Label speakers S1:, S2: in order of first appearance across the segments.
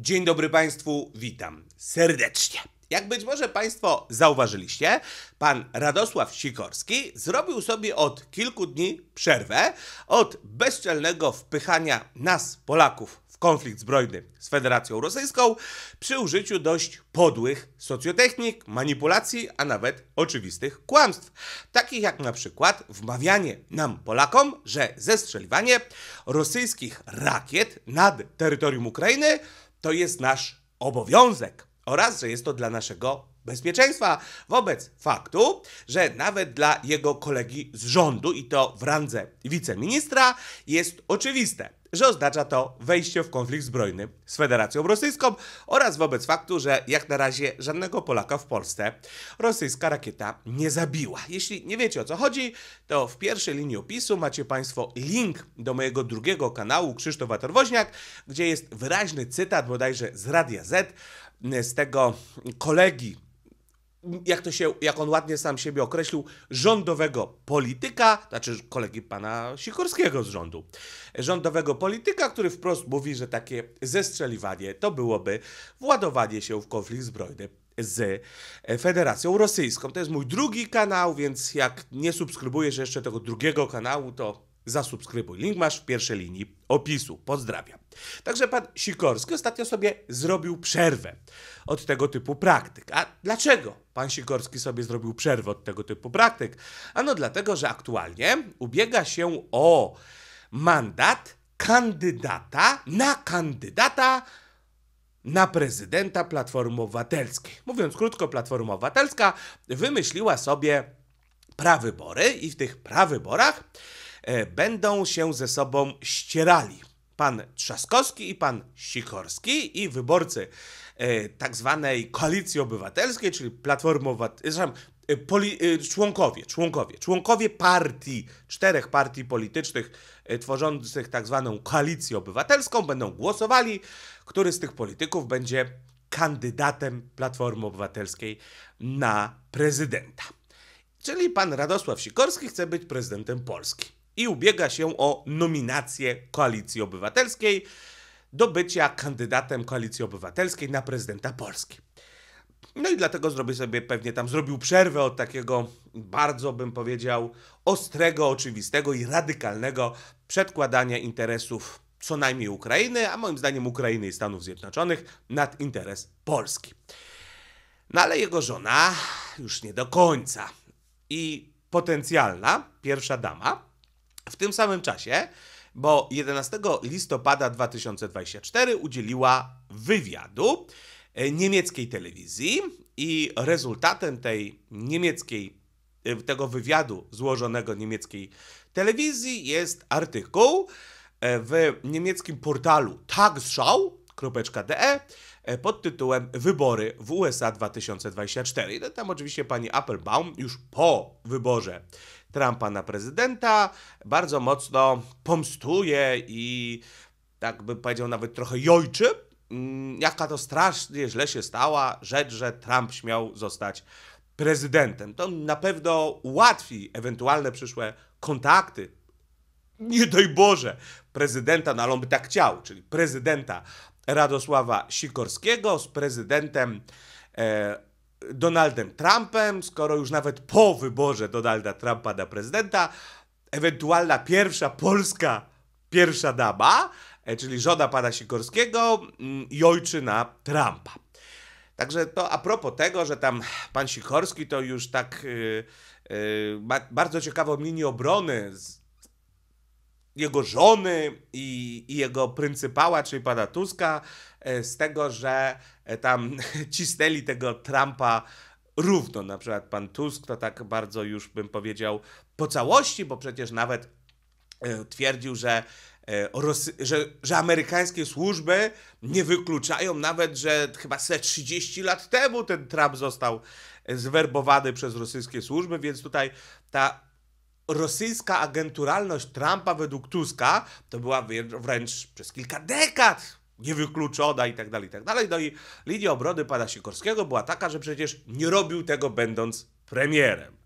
S1: Dzień dobry Państwu, witam serdecznie. Jak być może Państwo zauważyliście, pan Radosław Sikorski zrobił sobie od kilku dni przerwę od bezczelnego wpychania nas, Polaków, w konflikt zbrojny z Federacją Rosyjską przy użyciu dość podłych socjotechnik, manipulacji, a nawet oczywistych kłamstw. Takich jak na przykład wmawianie nam Polakom, że zestrzeliwanie rosyjskich rakiet nad terytorium Ukrainy to jest nasz obowiązek oraz, że jest to dla naszego bezpieczeństwa wobec faktu, że nawet dla jego kolegi z rządu i to w randze wiceministra jest oczywiste, że oznacza to wejście w konflikt zbrojny z Federacją Rosyjską oraz wobec faktu, że jak na razie żadnego Polaka w Polsce rosyjska rakieta nie zabiła. Jeśli nie wiecie o co chodzi, to w pierwszej linii opisu macie Państwo link do mojego drugiego kanału Krzysztof Waterwoźniak, gdzie jest wyraźny cytat bodajże z Radia Z, z tego kolegi jak to się, jak on ładnie sam siebie określił, rządowego polityka, znaczy kolegi pana Sikorskiego z rządu, rządowego polityka, który wprost mówi, że takie zestrzeliwanie to byłoby władowanie się w konflikt zbrojny z Federacją Rosyjską. To jest mój drugi kanał, więc jak nie subskrybujesz jeszcze tego drugiego kanału, to zasubskrybuj. Link masz w pierwszej linii opisu. Pozdrawiam. Także pan Sikorski ostatnio sobie zrobił przerwę od tego typu praktyk. A dlaczego pan Sikorski sobie zrobił przerwę od tego typu praktyk? Ano dlatego, że aktualnie ubiega się o mandat kandydata na kandydata na prezydenta Platformy Obywatelskiej. Mówiąc krótko, Platforma Obywatelska wymyśliła sobie prawybory i w tych prawyborach e, będą się ze sobą ścierali pan Trzaskowski i pan Sikorski i wyborcy e, tak zwanej koalicji obywatelskiej, czyli Platformy Obywatelskiej, Poli, e, członkowie, członkowie, członkowie partii, czterech partii politycznych e, tworzących tak zwaną koalicję obywatelską będą głosowali, który z tych polityków będzie kandydatem Platformy Obywatelskiej na prezydenta. Czyli pan Radosław Sikorski chce być prezydentem Polski i ubiega się o nominację Koalicji Obywatelskiej do bycia kandydatem Koalicji Obywatelskiej na prezydenta Polski. No i dlatego zrobił sobie pewnie tam zrobił przerwę od takiego bardzo bym powiedział ostrego, oczywistego i radykalnego przedkładania interesów co najmniej Ukrainy, a moim zdaniem Ukrainy i Stanów Zjednoczonych nad interes Polski. No ale jego żona już nie do końca i potencjalna pierwsza dama w tym samym czasie, bo 11 listopada 2024 udzieliła wywiadu e, niemieckiej telewizji i rezultatem tej niemieckiej e, tego wywiadu złożonego niemieckiej telewizji jest artykuł e, w niemieckim portalu tagschau.de pod tytułem Wybory w USA 2024. I tam oczywiście pani Applebaum już po wyborze Trumpa na prezydenta, bardzo mocno pomstuje i tak bym powiedział nawet trochę jojczy, mm, jaka to strasznie źle się stała rzecz, że Trump śmiał zostać prezydentem. To na pewno ułatwi ewentualne przyszłe kontakty, nie daj Boże, prezydenta, no ale on by tak chciał, czyli prezydenta Radosława Sikorskiego z prezydentem e, Donaldem Trumpem, skoro już nawet po wyborze Donalda Trumpa na prezydenta, ewentualna pierwsza polska pierwsza dama, e, czyli żona pana Sikorskiego mm, i ojczyna Trumpa. Także to a propos tego, że tam pan Sikorski to już tak yy, yy, ma bardzo ciekawą linię obrony z, jego żony i, i, jego pryncypała, czyli pana Tuska, e, z tego, że e, tam cisnęli tego Trumpa równo. Na przykład pan Tusk to tak bardzo już bym powiedział po całości, bo przecież nawet e, twierdził, że, że, że amerykańskie służby nie wykluczają nawet, że chyba se 30 lat temu ten Trump został zwerbowany przez rosyjskie służby, więc tutaj ta rosyjska agenturalność Trumpa według Tuska to była wręcz przez kilka dekad niewykluczona i tak dalej, i tak dalej. No i linia obrony pana Sikorskiego była taka, że przecież nie robił tego będąc premierem.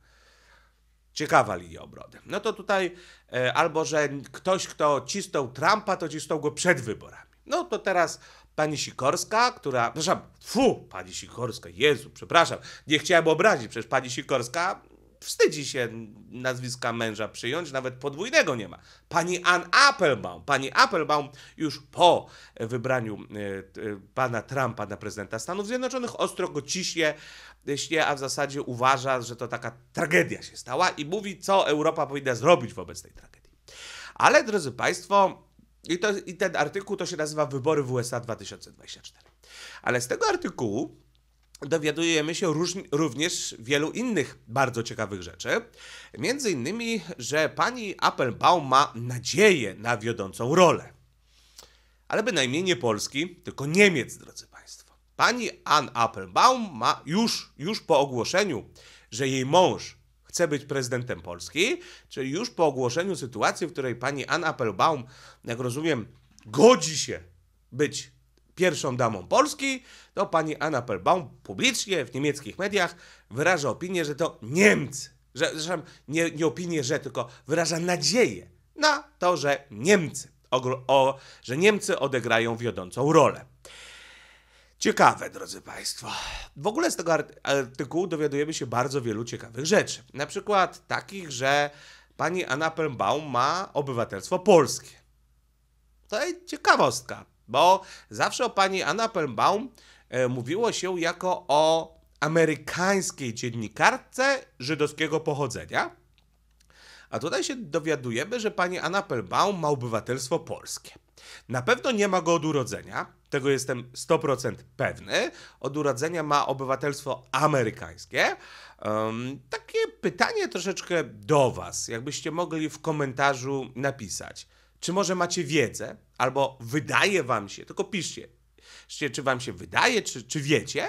S1: Ciekawa linia obrony. No to tutaj e, albo, że ktoś, kto cisnął Trumpa, to cisnął go przed wyborami. No to teraz pani Sikorska, która, przepraszam, fu, pani Sikorska, Jezu, przepraszam, nie chciałem obrazić, przecież pani Sikorska wstydzi się nazwiska męża przyjąć, nawet podwójnego nie ma. Pani Ann Applebaum, pani Applebaum już po wybraniu e, e, pana Trumpa na prezydenta Stanów Zjednoczonych ostro go ciśnie, śnie, a w zasadzie uważa, że to taka tragedia się stała i mówi, co Europa powinna zrobić wobec tej tragedii. Ale drodzy Państwo, i, to, i ten artykuł to się nazywa Wybory w USA 2024. Ale z tego artykułu dowiadujemy się również wielu innych bardzo ciekawych rzeczy. Między innymi, że pani Applebaum ma nadzieję na wiodącą rolę. Ale bynajmniej nie Polski, tylko Niemiec, drodzy Państwo. Pani Ann Applebaum ma już, już po ogłoszeniu, że jej mąż chce być prezydentem Polski, czyli już po ogłoszeniu sytuacji, w której pani Ann Applebaum, jak rozumiem, godzi się być pierwszą damą Polski, to pani Anna Pelbaum publicznie w niemieckich mediach wyraża opinię, że to Niemcy, że, zresztą nie, nie opinię, że tylko wyraża nadzieję na to, że Niemcy, o, o, że Niemcy odegrają wiodącą rolę. Ciekawe, drodzy Państwo. W ogóle z tego artykułu dowiadujemy się bardzo wielu ciekawych rzeczy. Na przykład takich, że pani Anna Pelbaum ma obywatelstwo polskie. To jest ciekawostka bo zawsze o pani Anna Pelbaum e, mówiło się jako o amerykańskiej dziennikarce żydowskiego pochodzenia. A tutaj się dowiadujemy, że pani Anna Pelbaum ma obywatelstwo polskie. Na pewno nie ma go od urodzenia, tego jestem 100% pewny. Od urodzenia ma obywatelstwo amerykańskie. Um, takie pytanie troszeczkę do Was, jakbyście mogli w komentarzu napisać. Czy może macie wiedzę, albo wydaje wam się, tylko piszcie, czy wam się wydaje, czy, czy wiecie,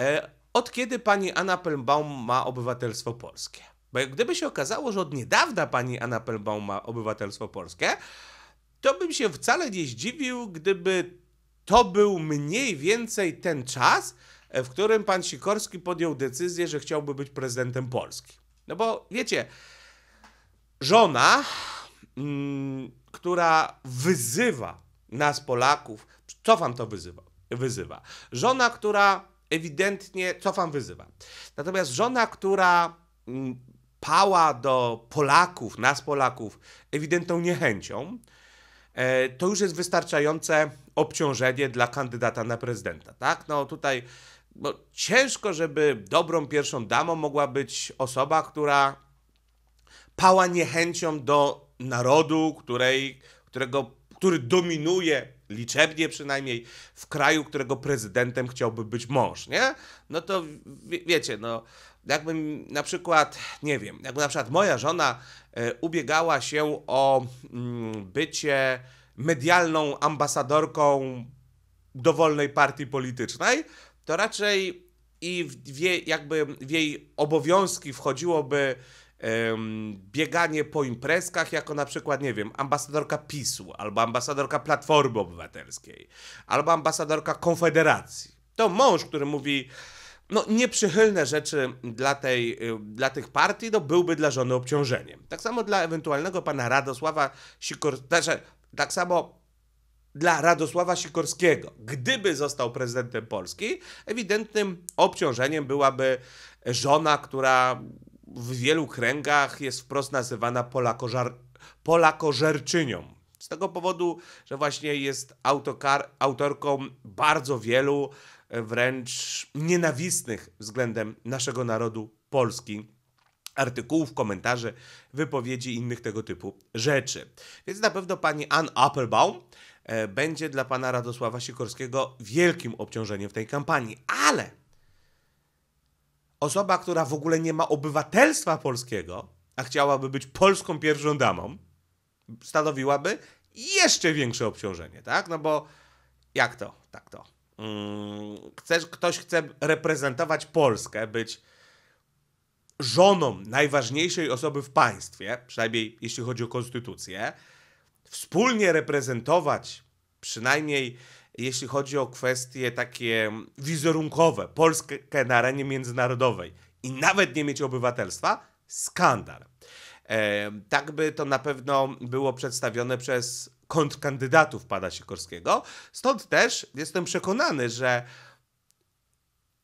S1: e, od kiedy pani Anna Pelbaum ma obywatelstwo polskie? Bo gdyby się okazało, że od niedawna pani Anna Pelbaum ma obywatelstwo polskie, to bym się wcale nie zdziwił, gdyby to był mniej więcej ten czas, e, w którym pan Sikorski podjął decyzję, że chciałby być prezydentem Polski. No bo wiecie, żona. Mm, która wyzywa nas Polaków, co wam to wyzywa? wyzywa. Żona, która ewidentnie, co wam wyzywa. Natomiast żona, która mm, pała do Polaków, nas Polaków, ewidentną niechęcią, e, to już jest wystarczające obciążenie dla kandydata na prezydenta, tak? No tutaj bo no, ciężko, żeby dobrą pierwszą damą mogła być osoba, która pała niechęcią do narodu, której, którego, który dominuje liczebnie przynajmniej w kraju, którego prezydentem chciałby być mąż, nie? No to wie, wiecie, no jakbym na przykład, nie wiem, jakby na przykład moja żona e, ubiegała się o mm, bycie medialną ambasadorką dowolnej partii politycznej, to raczej i w, w jakby w jej obowiązki wchodziłoby bieganie po imprezkach jako na przykład, nie wiem, ambasadorka PiSu, albo ambasadorka Platformy Obywatelskiej, albo ambasadorka Konfederacji. To mąż, który mówi no, nieprzychylne rzeczy dla, tej, y, dla tych partii, to no, byłby dla żony obciążeniem. Tak samo dla ewentualnego pana Radosława Sikorskiego, znaczy, tak samo dla Radosława Sikorskiego, gdyby został prezydentem Polski, ewidentnym obciążeniem byłaby żona, która w wielu kręgach jest wprost nazywana Polakożar, Polakożerczynią. Z tego powodu, że właśnie jest autokar, autorką bardzo wielu e, wręcz nienawistnych względem naszego narodu Polski artykułów, komentarzy, wypowiedzi i innych tego typu rzeczy. Więc na pewno pani Ann Applebaum e, będzie dla pana Radosława Sikorskiego wielkim obciążeniem w tej kampanii. Ale osoba, która w ogóle nie ma obywatelstwa polskiego, a chciałaby być polską pierwszą damą, stanowiłaby jeszcze większe obciążenie, tak? No bo jak to? Tak to. Hmm, chcesz, ktoś chce reprezentować Polskę, być żoną najważniejszej osoby w państwie, przynajmniej jeśli chodzi o konstytucję, wspólnie reprezentować przynajmniej jeśli chodzi o kwestie takie wizerunkowe, Polskę na arenie międzynarodowej i nawet nie mieć obywatelstwa, skandal. E, tak by to na pewno było przedstawione przez kontrkandydatów pada Sikorskiego. Stąd też jestem przekonany, że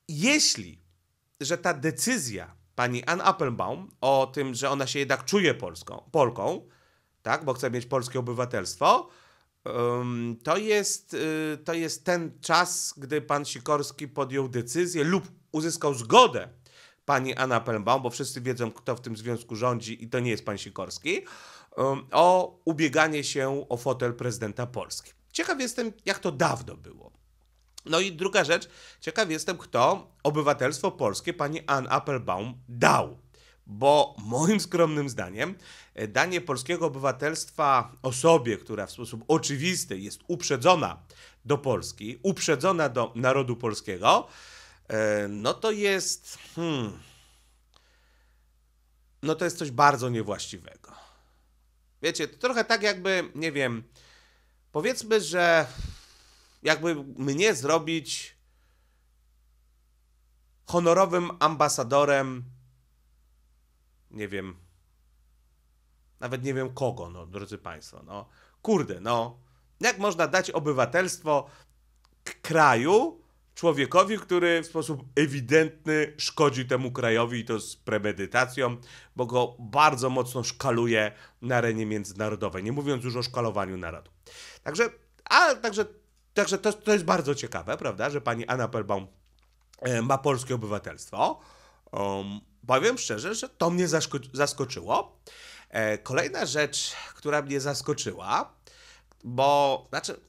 S1: jeśli, że ta decyzja pani Ann Applebaum o tym, że ona się jednak czuje Polską, Polką, tak, bo chce mieć polskie obywatelstwo, to, jest, y, to jest ten czas, gdy pan Sikorski podjął decyzję lub uzyskał zgodę pani Anna Pelbaum, bo wszyscy wiedzą, kto w tym związku rządzi i to nie jest pan Sikorski, o ubieganie się o fotel prezydenta Polski. Ciekaw jestem, jak to dawno było. No i druga rzecz, ciekaw jestem, kto obywatelstwo polskie pani Anna Applebaum dał bo moim skromnym zdaniem e, danie polskiego obywatelstwa osobie, która w sposób oczywisty jest uprzedzona do Polski, uprzedzona do narodu polskiego, e, no to jest. Hmm, no to jest coś bardzo niewłaściwego. Wiecie, to trochę tak jakby, nie wiem, powiedzmy, że jakby mnie zrobić honorowym ambasadorem nie wiem, nawet nie wiem kogo, no, drodzy Państwo. No. Kurde, no. Jak można dać obywatelstwo kraju, człowiekowi, który w sposób ewidentny szkodzi temu krajowi i to z premedytacją, bo go bardzo mocno szkaluje na arenie międzynarodowej, nie mówiąc już o szkalowaniu narodu. Także, a, także, także to, to jest bardzo ciekawe, prawda, że pani Anna Pelbaum e, ma polskie obywatelstwo. Um, powiem szczerze, że to mnie zaskoczyło. E, kolejna rzecz, która mnie zaskoczyła, bo znaczy,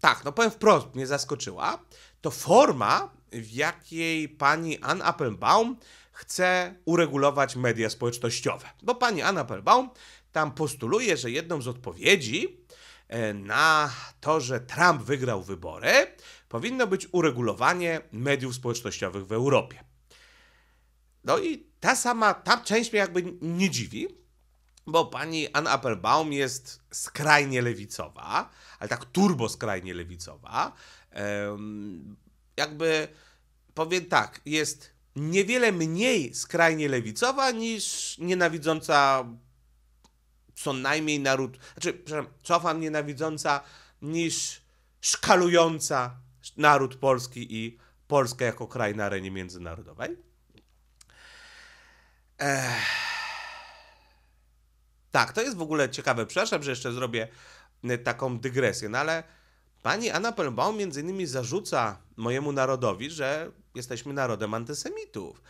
S1: tak, no powiem wprost, mnie zaskoczyła, to forma, w jakiej pani Ann Applebaum chce uregulować media społecznościowe. Bo pani Ann Applebaum tam postuluje, że jedną z odpowiedzi e, na to, że Trump wygrał wybory, powinno być uregulowanie mediów społecznościowych w Europie. No i ta sama, ta część mnie jakby nie dziwi, bo pani Ann Applebaum jest skrajnie lewicowa, ale tak turbo skrajnie lewicowa. jakby powiem tak, jest niewiele mniej skrajnie lewicowa niż nienawidząca co najmniej naród, znaczy, przepraszam, cofam nienawidząca niż szkalująca naród polski i Polskę jako kraj na arenie międzynarodowej. Ech. Tak, to jest w ogóle ciekawe. Przepraszam, że jeszcze zrobię y, taką dygresję, no ale pani Anna Pelbaum między innymi zarzuca mojemu narodowi, że jesteśmy narodem antysemitów.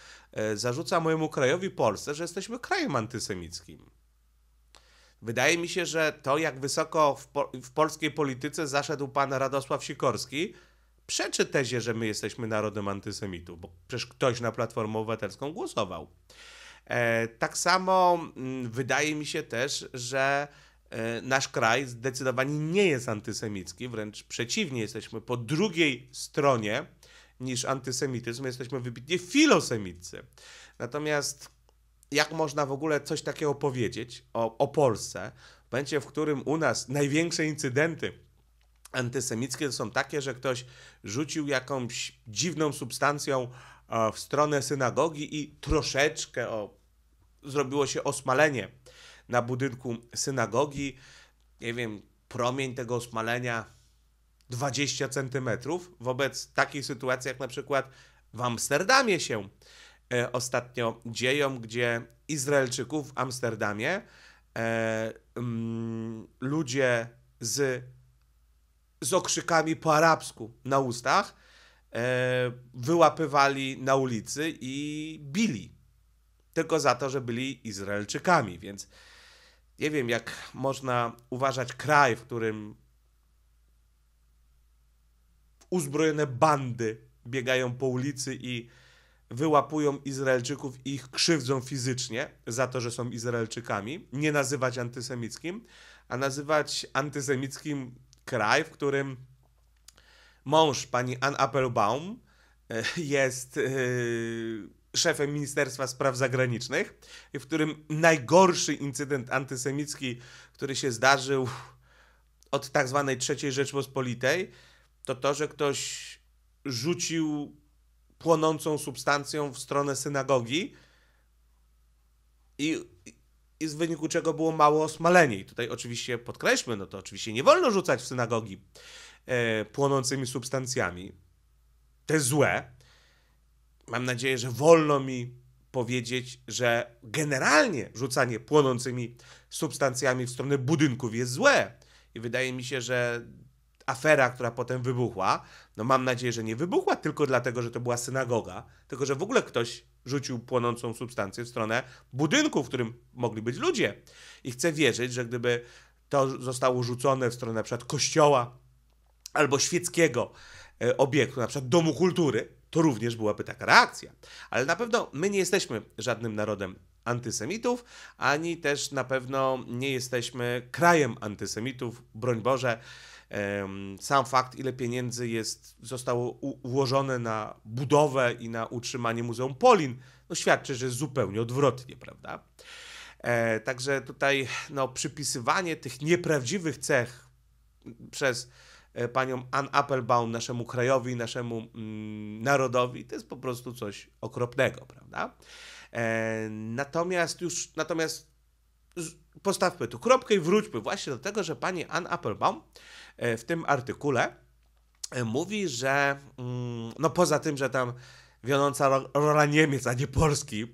S1: Y, zarzuca mojemu krajowi Polsce, że jesteśmy krajem antysemickim. Wydaje mi się, że to jak wysoko w, po w polskiej polityce zaszedł pan Radosław Sikorski, przeczy tezie, że my jesteśmy narodem antysemitów, bo przecież ktoś na Platformę Obywatelską głosował. E, tak samo mm, wydaje mi się też, że e, nasz kraj zdecydowanie nie jest antysemicki, wręcz przeciwnie, jesteśmy po drugiej stronie niż antysemityzm, jesteśmy wybitnie filosemicy. Natomiast jak można w ogóle coś takiego powiedzieć o, o Polsce, w momencie, w którym u nas największe incydenty antysemickie to są takie, że ktoś rzucił jakąś dziwną substancją e, w stronę synagogi i troszeczkę o zrobiło się osmalenie na budynku synagogi. Nie wiem, promień tego osmalenia 20 centymetrów. Wobec takiej sytuacji, jak na przykład w Amsterdamie się e, ostatnio dzieją, gdzie Izraelczyków w Amsterdamie e, mm, ludzie z, z okrzykami po arabsku na ustach e, wyłapywali na ulicy i bili tylko za to, że byli Izraelczykami. Więc nie wiem, jak można uważać kraj, w którym uzbrojone bandy biegają po ulicy i wyłapują Izraelczyków i ich krzywdzą fizycznie za to, że są Izraelczykami, nie nazywać antysemickim, a nazywać antysemickim kraj, w którym mąż pani Ann Applebaum e, jest e, szefem Ministerstwa Spraw Zagranicznych, w którym najgorszy incydent antysemicki, który się zdarzył od tak zwanej III Rzeczpospolitej, to to, że ktoś rzucił płonącą substancją w stronę synagogi i, i w wyniku czego było mało I Tutaj oczywiście podkreślmy, no to oczywiście nie wolno rzucać w synagogi e, płonącymi substancjami. Te złe, mam nadzieję, że wolno mi powiedzieć, że generalnie rzucanie płonącymi substancjami w stronę budynków jest złe. I wydaje mi się, że afera, która potem wybuchła, no mam nadzieję, że nie wybuchła tylko dlatego, że to była synagoga, tylko że w ogóle ktoś rzucił płonącą substancję w stronę budynku, w którym mogli być ludzie. I chcę wierzyć, że gdyby to zostało rzucone w stronę na przykład kościoła albo świeckiego e, obiektu, na przykład domu kultury, to również byłaby taka reakcja. Ale na pewno my nie jesteśmy żadnym narodem antysemitów, ani też na pewno nie jesteśmy krajem antysemitów, broń Boże. Sam fakt, ile pieniędzy jest, zostało ułożone na budowę i na utrzymanie Muzeum Polin, no świadczy, że jest zupełnie odwrotnie, prawda? E, także tutaj no, przypisywanie tych nieprawdziwych cech przez E, panią Ann Applebaum, naszemu krajowi, naszemu mm, narodowi, to jest po prostu coś okropnego, prawda? E, natomiast już, natomiast postawmy tu kropkę i wróćmy właśnie do tego, że pani Ann Applebaum e, w tym artykule e, mówi, że mm, no poza tym, że tam wiodąca rola Niemiec, a nie Polski,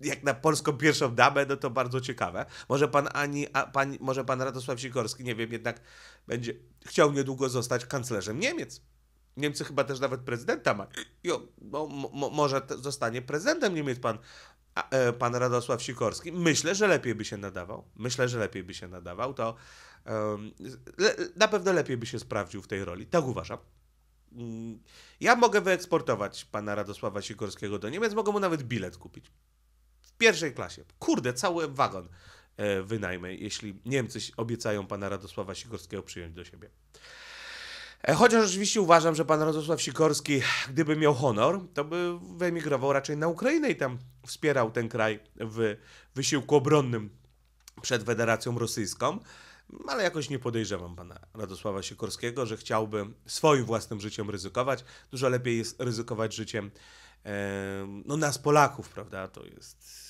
S1: jak na polską pierwszą damę, no to bardzo ciekawe. Może pan Ani, a, pan, może pan Radosław Sikorski, nie wiem, jednak będzie chciał niedługo zostać kanclerzem Niemiec. Niemcy chyba też nawet prezydenta ma. Jo, bo, mo, może zostanie prezydentem Niemiec pan, a, e, pan Radosław Sikorski. Myślę, że lepiej by się nadawał. Myślę, że lepiej by się nadawał. To um, le, na pewno lepiej by się sprawdził w tej roli. Tak uważam. Mm, ja mogę wyeksportować pana Radosława Sikorskiego do Niemiec, mogę mu nawet bilet kupić pierwszej klasie. Kurde, cały wagon e, wynajmę, jeśli Niemcy obiecają pana Radosława Sikorskiego przyjąć do siebie. E, chociaż oczywiście uważam, że pan Radosław Sikorski, gdyby miał honor, to by wyemigrował raczej na Ukrainę i tam wspierał ten kraj w wysiłku obronnym przed Federacją Rosyjską. Ale jakoś nie podejrzewam pana Radosława Sikorskiego, że chciałby swoim własnym życiem ryzykować. Dużo lepiej jest ryzykować życiem e, no, nas Polaków, prawda? To jest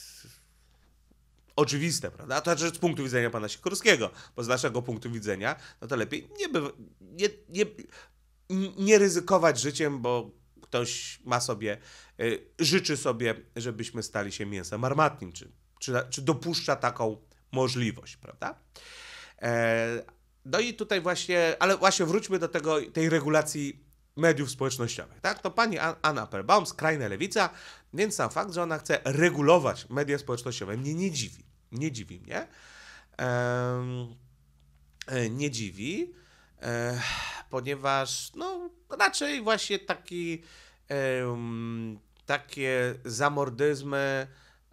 S1: oczywiste, prawda? To znaczy z punktu widzenia pana Sikorskiego, bo z naszego punktu widzenia, no to lepiej nie, bywa, nie, nie, nie ryzykować życiem, bo ktoś ma sobie, y, życzy sobie, żebyśmy stali się mięsem armatnim, czy, czy, czy dopuszcza taką możliwość, prawda? E, no i tutaj właśnie, ale właśnie wróćmy do tego, tej regulacji mediów społecznościowych. Tak? To pani Anna Applebaum, skrajna lewica, więc sam fakt, że ona chce regulować media społecznościowe mnie nie dziwi. Nie dziwi mnie. Ehm, nie dziwi, e, ponieważ no, raczej właśnie taki, e, takie zamordyzmy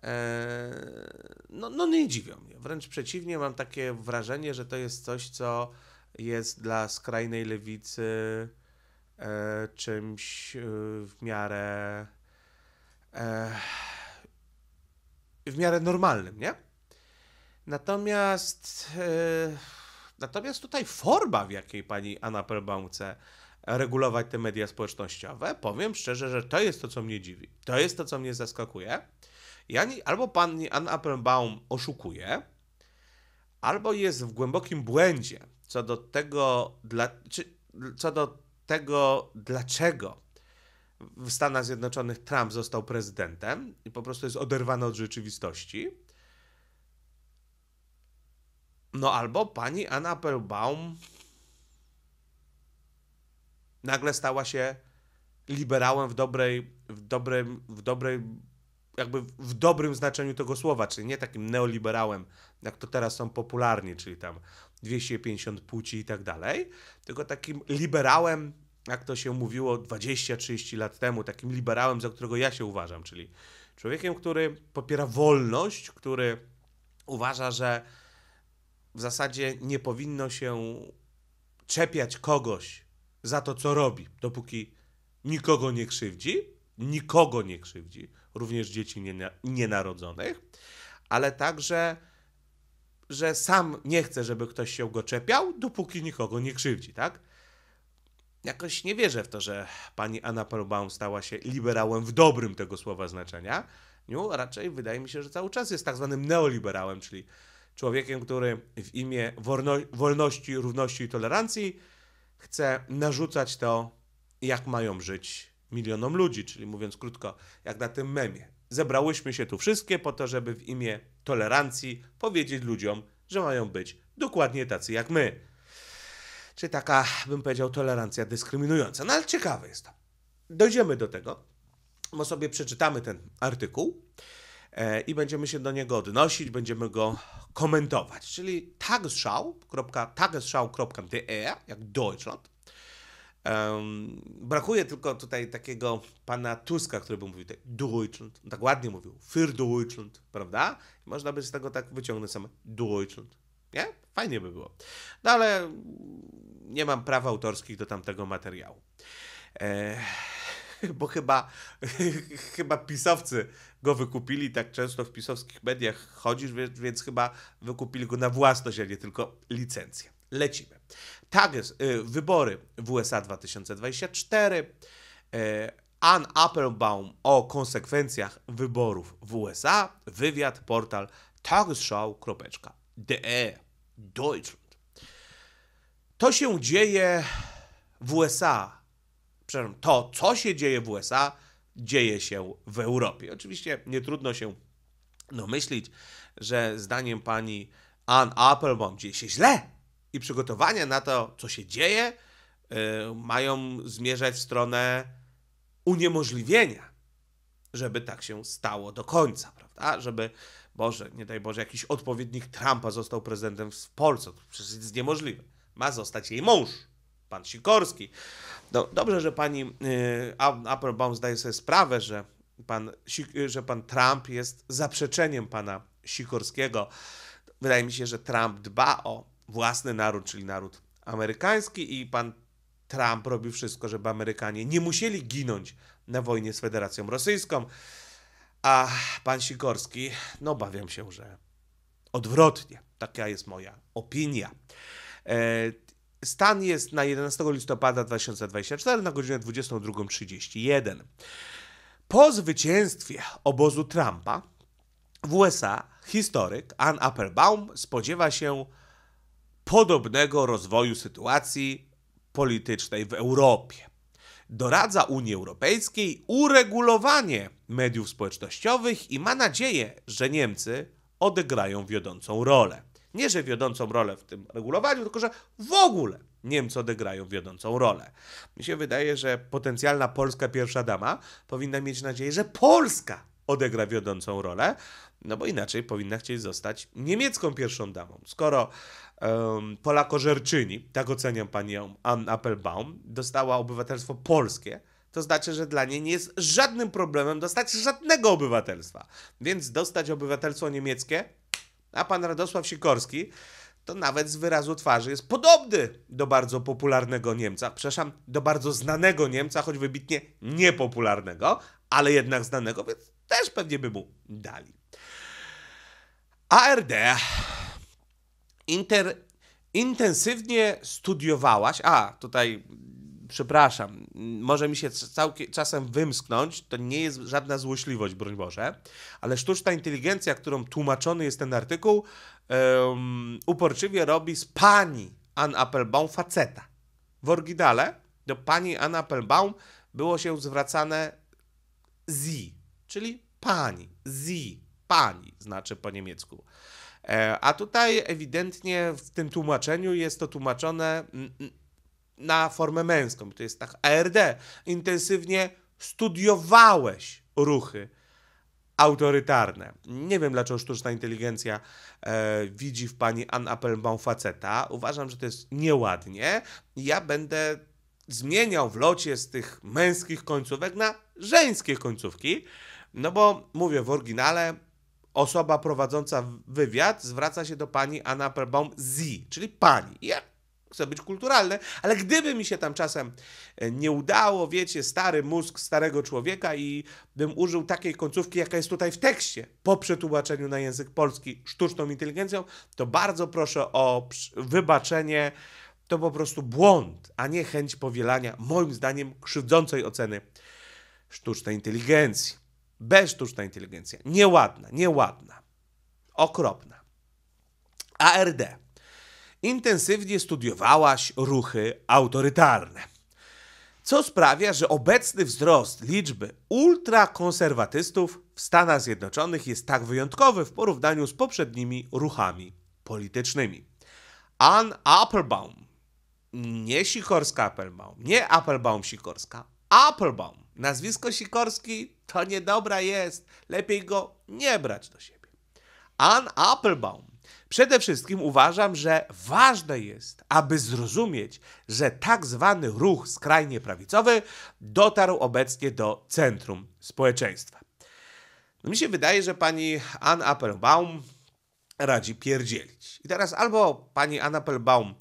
S1: e, no, no nie dziwią mnie. Wręcz przeciwnie, mam takie wrażenie, że to jest coś, co jest dla skrajnej lewicy E, czymś e, w miarę e, w miarę normalnym, nie? Natomiast natomiast tutaj forma, w jakiej pani Anna Pelbaum chce regulować te media społecznościowe, powiem szczerze, że to jest to, co mnie dziwi. To jest to, co mnie zaskakuje. Ja nie, albo pani Anna Applebaum oszukuje, albo jest w głębokim błędzie co do tego, dla, czy, co do tego, dlaczego w Stanach Zjednoczonych Trump został prezydentem i po prostu jest oderwany od rzeczywistości. No albo pani Anna Applebaum nagle stała się liberałem w dobrej, w dobrej, w dobrej, jakby w dobrym znaczeniu tego słowa, czyli nie takim neoliberałem, jak to teraz są popularni, czyli tam 250 płci i tak dalej, tylko takim liberałem, jak to się mówiło 20-30 lat temu, takim liberałem, za którego ja się uważam, czyli człowiekiem, który popiera wolność, który uważa, że w zasadzie nie powinno się czepiać kogoś za to, co robi, dopóki nikogo nie krzywdzi, nikogo nie krzywdzi, również dzieci nienarodzonych, ale także że sam nie chce, żeby ktoś się go czepiał, dopóki nikogo nie krzywdzi, tak? Jakoś nie wierzę w to, że pani Anna Perlbaum stała się liberałem w dobrym tego słowa znaczenia. No, raczej wydaje mi się, że cały czas jest tak zwanym neoliberałem, czyli człowiekiem, który w imię wolności, równości i tolerancji chce narzucać to, jak mają żyć milionom ludzi, czyli mówiąc krótko, jak na tym memie. Zebrałyśmy się tu wszystkie po to, żeby w imię tolerancji powiedzieć ludziom, że mają być dokładnie tacy jak my. Czy taka, bym powiedział, tolerancja dyskryminująca. No ale ciekawe jest to. Dojdziemy do tego, bo sobie przeczytamy ten artykuł e, i będziemy się do niego odnosić, będziemy go komentować. Czyli tagesschau.tagesschau.de, jak Deutschland, Um, brakuje tylko tutaj takiego pana Tuska, który by mówił tak Deutschland, tak ładnie mówił, für Deutschland, prawda? I można by z tego tak wyciągnąć same Deutschland, nie? Fajnie by było. No ale nie mam praw autorskich do tamtego materiału. E, bo chyba, chyba pisowcy go wykupili, tak często w pisowskich mediach chodzisz, więc, więc chyba wykupili go na własność, a nie tylko licencję. Lecimy tak jest, y, wybory w USA 2024, Ann Applebaum o konsekwencjach wyborów w USA, wywiad, portal tagesschau.de Deutschland. To się dzieje w USA, przepraszam, to co się dzieje w USA, dzieje się w Europie. Oczywiście nie trudno się domyślić, że zdaniem pani Ann Applebaum dzieje się źle, i przygotowania na to, co się dzieje, y, mają zmierzać w stronę uniemożliwienia, żeby tak się stało do końca, prawda? Żeby, Boże, nie daj Boże, jakiś odpowiednik Trumpa został prezydentem w Polsce. To przecież jest niemożliwe. Ma zostać jej mąż, pan Sikorski. No, dobrze, że pani yy, Applebaum zdaje sobie sprawę, że pan, że pan Trump jest zaprzeczeniem pana Sikorskiego. Wydaje mi się, że Trump dba o własny naród, czyli naród amerykański i pan Trump robi wszystko, żeby Amerykanie nie musieli ginąć na wojnie z Federacją Rosyjską. A pan Sikorski, no obawiam się, że odwrotnie. Taka jest moja opinia. E, stan jest na 11 listopada 2024 na godzinę 22.31. Po zwycięstwie obozu Trumpa w USA historyk Ann Applebaum spodziewa się podobnego rozwoju sytuacji politycznej w Europie. Doradza Unii Europejskiej uregulowanie mediów społecznościowych i ma nadzieję, że Niemcy odegrają wiodącą rolę. Nie, że wiodącą rolę w tym regulowaniu, tylko że w ogóle Niemcy odegrają wiodącą rolę. Mi się wydaje, że potencjalna polska pierwsza dama powinna mieć nadzieję, że Polska odegra wiodącą rolę, no bo inaczej powinna chcieć zostać niemiecką pierwszą damą. Skoro um, Polakożerczyni, tak oceniam panią Ann Applebaum, dostała obywatelstwo polskie, to znaczy, że dla niej nie jest żadnym problemem dostać żadnego obywatelstwa. Więc dostać obywatelstwo niemieckie, a pan Radosław Sikorski to nawet z wyrazu twarzy jest podobny do bardzo popularnego Niemca, przepraszam, do bardzo znanego Niemca, choć wybitnie niepopularnego, ale jednak znanego, więc też pewnie by mu dali. ARD inter, intensywnie studiowałaś. A, tutaj przepraszam, może mi się całkiem, czasem wymsknąć, to nie jest żadna złośliwość, broń Boże, ale sztuczna inteligencja, którą tłumaczony jest ten artykuł, um, uporczywie robi z pani Ann Applebaum faceta. W oryginale do pani Ann Applebaum było się zwracane zi, czyli pani, zi, pani, znaczy po niemiecku. E, a tutaj ewidentnie w tym tłumaczeniu jest to tłumaczone na formę męską. To jest tak ARD. Intensywnie studiowałeś ruchy autorytarne. Nie wiem, dlaczego sztuczna inteligencja e, widzi w pani Ann Applebaum faceta. Uważam, że to jest nieładnie. Ja będę zmieniał w locie z tych męskich końcówek na żeńskie końcówki, no bo mówię, w oryginale osoba prowadząca wywiad zwraca się do pani Anna Perbaum Zi, czyli pani. Ja chcę być kulturalny, ale gdyby mi się tam czasem e, nie udało, wiecie, stary mózg starego człowieka i bym użył takiej końcówki, jaka jest tutaj w tekście, po przetłumaczeniu na język polski sztuczną inteligencją, to bardzo proszę o wybaczenie. To po prostu błąd, a nie chęć powielania, moim zdaniem, krzywdzącej oceny sztucznej inteligencji. Bez sztuczna inteligencja. Nieładna, nieładna. Okropna. ARD. Intensywnie studiowałaś ruchy autorytarne. Co sprawia, że obecny wzrost liczby ultrakonserwatystów w Stanach Zjednoczonych jest tak wyjątkowy w porównaniu z poprzednimi ruchami politycznymi. Ann Applebaum, nie Sikorska Applebaum, nie Applebaum Sikorska, Applebaum Nazwisko Sikorski to niedobra jest, lepiej go nie brać do siebie. Ann Applebaum. Przede wszystkim uważam, że ważne jest, aby zrozumieć, że tak zwany ruch skrajnie prawicowy dotarł obecnie do centrum społeczeństwa. No mi się wydaje, że pani Ann Applebaum radzi pierdzielić. I teraz albo pani Ann Applebaum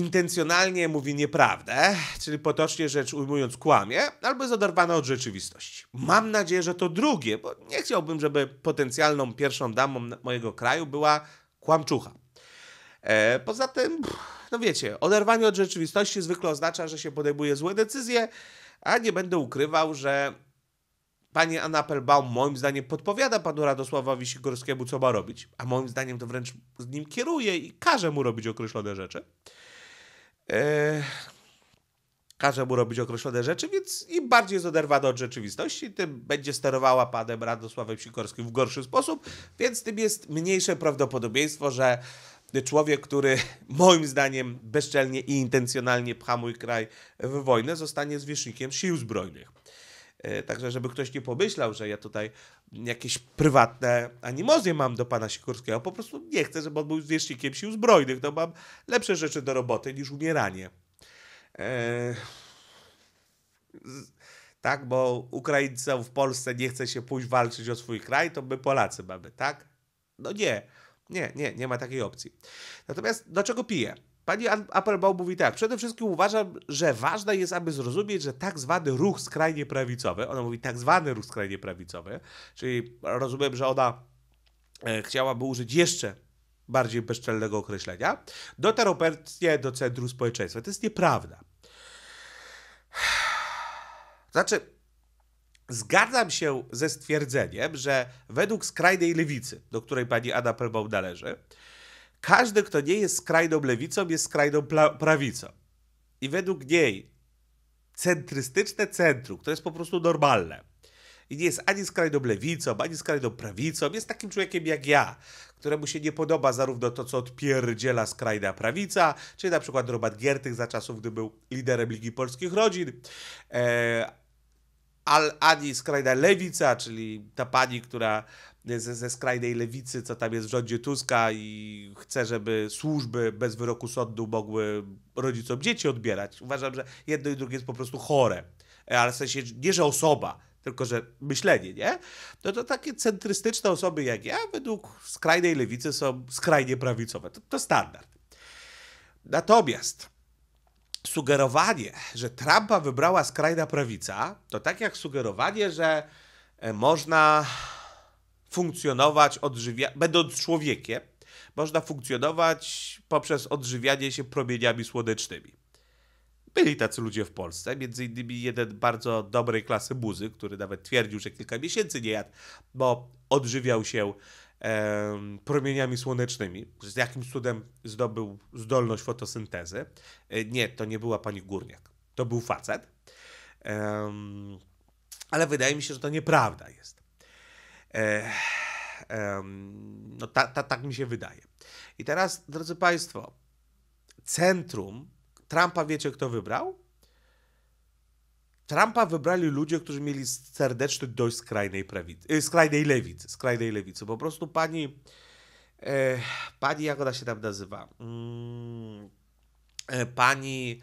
S1: intencjonalnie mówi nieprawdę, czyli potocznie rzecz ujmując kłamie, albo jest oderwana od rzeczywistości. Mam nadzieję, że to drugie, bo nie chciałbym, żeby potencjalną pierwszą damą mojego kraju była kłamczucha. E, poza tym, no wiecie, oderwanie od rzeczywistości zwykle oznacza, że się podejmuje złe decyzje, a nie będę ukrywał, że pani Anna Appelbaum moim zdaniem podpowiada panu Radosławowi Sikorskiemu, co ma robić, a moim zdaniem to wręcz z nim kieruje i każe mu robić określone rzeczy. E, każe mu robić określone rzeczy, więc im bardziej jest oderwana od rzeczywistości, tym będzie sterowała panem Radosławem Sikorskim w gorszy sposób, więc tym jest mniejsze prawdopodobieństwo, że człowiek, który moim zdaniem bezczelnie i intencjonalnie pcha mój kraj w wojnę, zostanie zwierzchnikiem sił zbrojnych. E, także, żeby ktoś nie pomyślał, że ja tutaj jakieś prywatne animozje mam do pana Sikorskiego, po prostu nie chcę, żeby on był zwierzchnikiem sił zbrojnych. No mam lepsze rzeczy do roboty niż umieranie. Eee... Tak, bo Ukraińcom w Polsce nie chce się pójść walczyć o swój kraj, to my Polacy mamy, tak? No nie, nie, nie, nie ma takiej opcji. Natomiast do czego piję? Pani Applebaum mówi tak, przede wszystkim uważam, że ważne jest, aby zrozumieć, że tak zwany ruch skrajnie prawicowy, ona mówi tak zwany ruch skrajnie prawicowy, czyli rozumiem, że ona e, chciałaby użyć jeszcze bardziej bezczelnego określenia, dotarł obecnie do centrum społeczeństwa. To jest nieprawda. Znaczy, zgadzam się ze stwierdzeniem, że według skrajnej lewicy, do której pani Anna Applebaum należy, każdy, kto nie jest skrajną lewicą, jest skrajną prawicą. I według niej centrystyczne centrum, które jest po prostu normalne, i nie jest ani skrajną lewicą, ani skrajną prawicą, jest takim człowiekiem jak ja, któremu się nie podoba zarówno to, co odpierdziela skrajna prawica, czy na przykład Robert Giertych za czasów, gdy był liderem Ligi Polskich Rodzin, e, Al-Ani, skrajna lewica, czyli ta pani, która ze, ze skrajnej lewicy, co tam jest w rządzie Tuska i chce, żeby służby bez wyroku sądu mogły rodzicom dzieci odbierać. Uważam, że jedno i drugie jest po prostu chore. Ale w sensie nie, że osoba, tylko że myślenie, nie? No to takie centrystyczne osoby jak ja, według skrajnej lewicy są skrajnie prawicowe. To, to standard. Natomiast sugerowanie, że Trumpa wybrała skrajna prawica, to tak jak sugerowanie, że e, można funkcjonować, odżywia- będąc człowiekiem, można funkcjonować poprzez odżywianie się promieniami słonecznymi. Byli tacy ludzie w Polsce, między innymi jeden bardzo dobrej klasy muzyk, który nawet twierdził, że kilka miesięcy nie jadł, bo odżywiał się promieniami słonecznymi. Z jakimś cudem zdobył zdolność fotosyntezy. E, nie, to nie była pani Górniak. To był facet. Ale wydaje mi się, że to nieprawda jest. E, no, ta, ta, tak mi się wydaje. I teraz, drodzy Państwo, centrum Trumpa wiecie, kto wybrał? Trumpa wybrali ludzie, którzy mieli serdeczny dość skrajnej prawicy, y, skrajnej lewicy, skrajnej lewicy. Po prostu pani, e, pani jak ona się tam nazywa? Mm, e, pani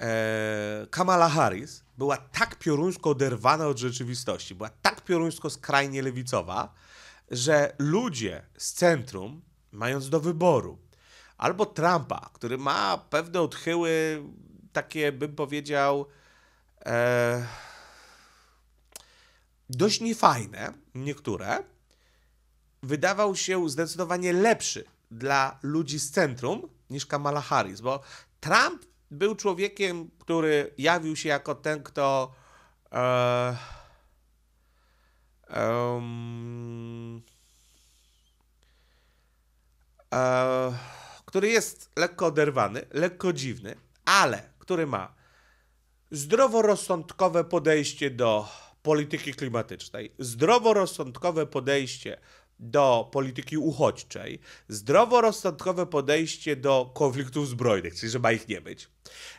S1: e, Kamala Harris była tak pioruńsko oderwana od rzeczywistości, była tak pioruńsko skrajnie lewicowa, że ludzie z centrum, mając do wyboru albo Trumpa, który ma pewne odchyły, takie bym powiedział, e, dość niefajne, niektóre, wydawał się zdecydowanie lepszy dla ludzi z centrum niż Kamala Harris, bo Trump był człowiekiem, który jawił się jako ten, kto. E, um, e, który jest lekko oderwany, lekko dziwny, ale który ma zdroworozsądkowe podejście do polityki klimatycznej, zdroworozsądkowe podejście do polityki uchodźczej, zdroworozsądkowe podejście do konfliktów zbrojnych, czyli że ma ich nie być,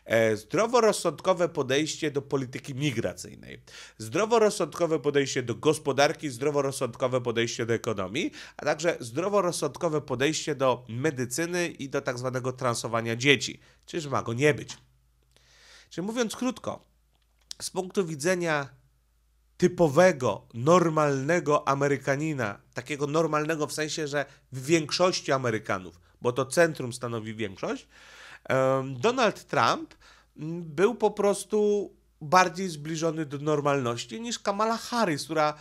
S1: e, zdroworozsądkowe podejście do polityki migracyjnej, zdroworozsądkowe podejście do gospodarki, zdroworozsądkowe podejście do ekonomii, a także zdroworozsądkowe podejście do medycyny i do tak zwanego transowania dzieci, czyli że ma go nie być. Czyli mówiąc krótko, z punktu widzenia typowego, normalnego Amerykanina, takiego normalnego w sensie, że w większości Amerykanów, bo to centrum stanowi większość, Donald Trump był po prostu bardziej zbliżony do normalności niż Kamala Harris, która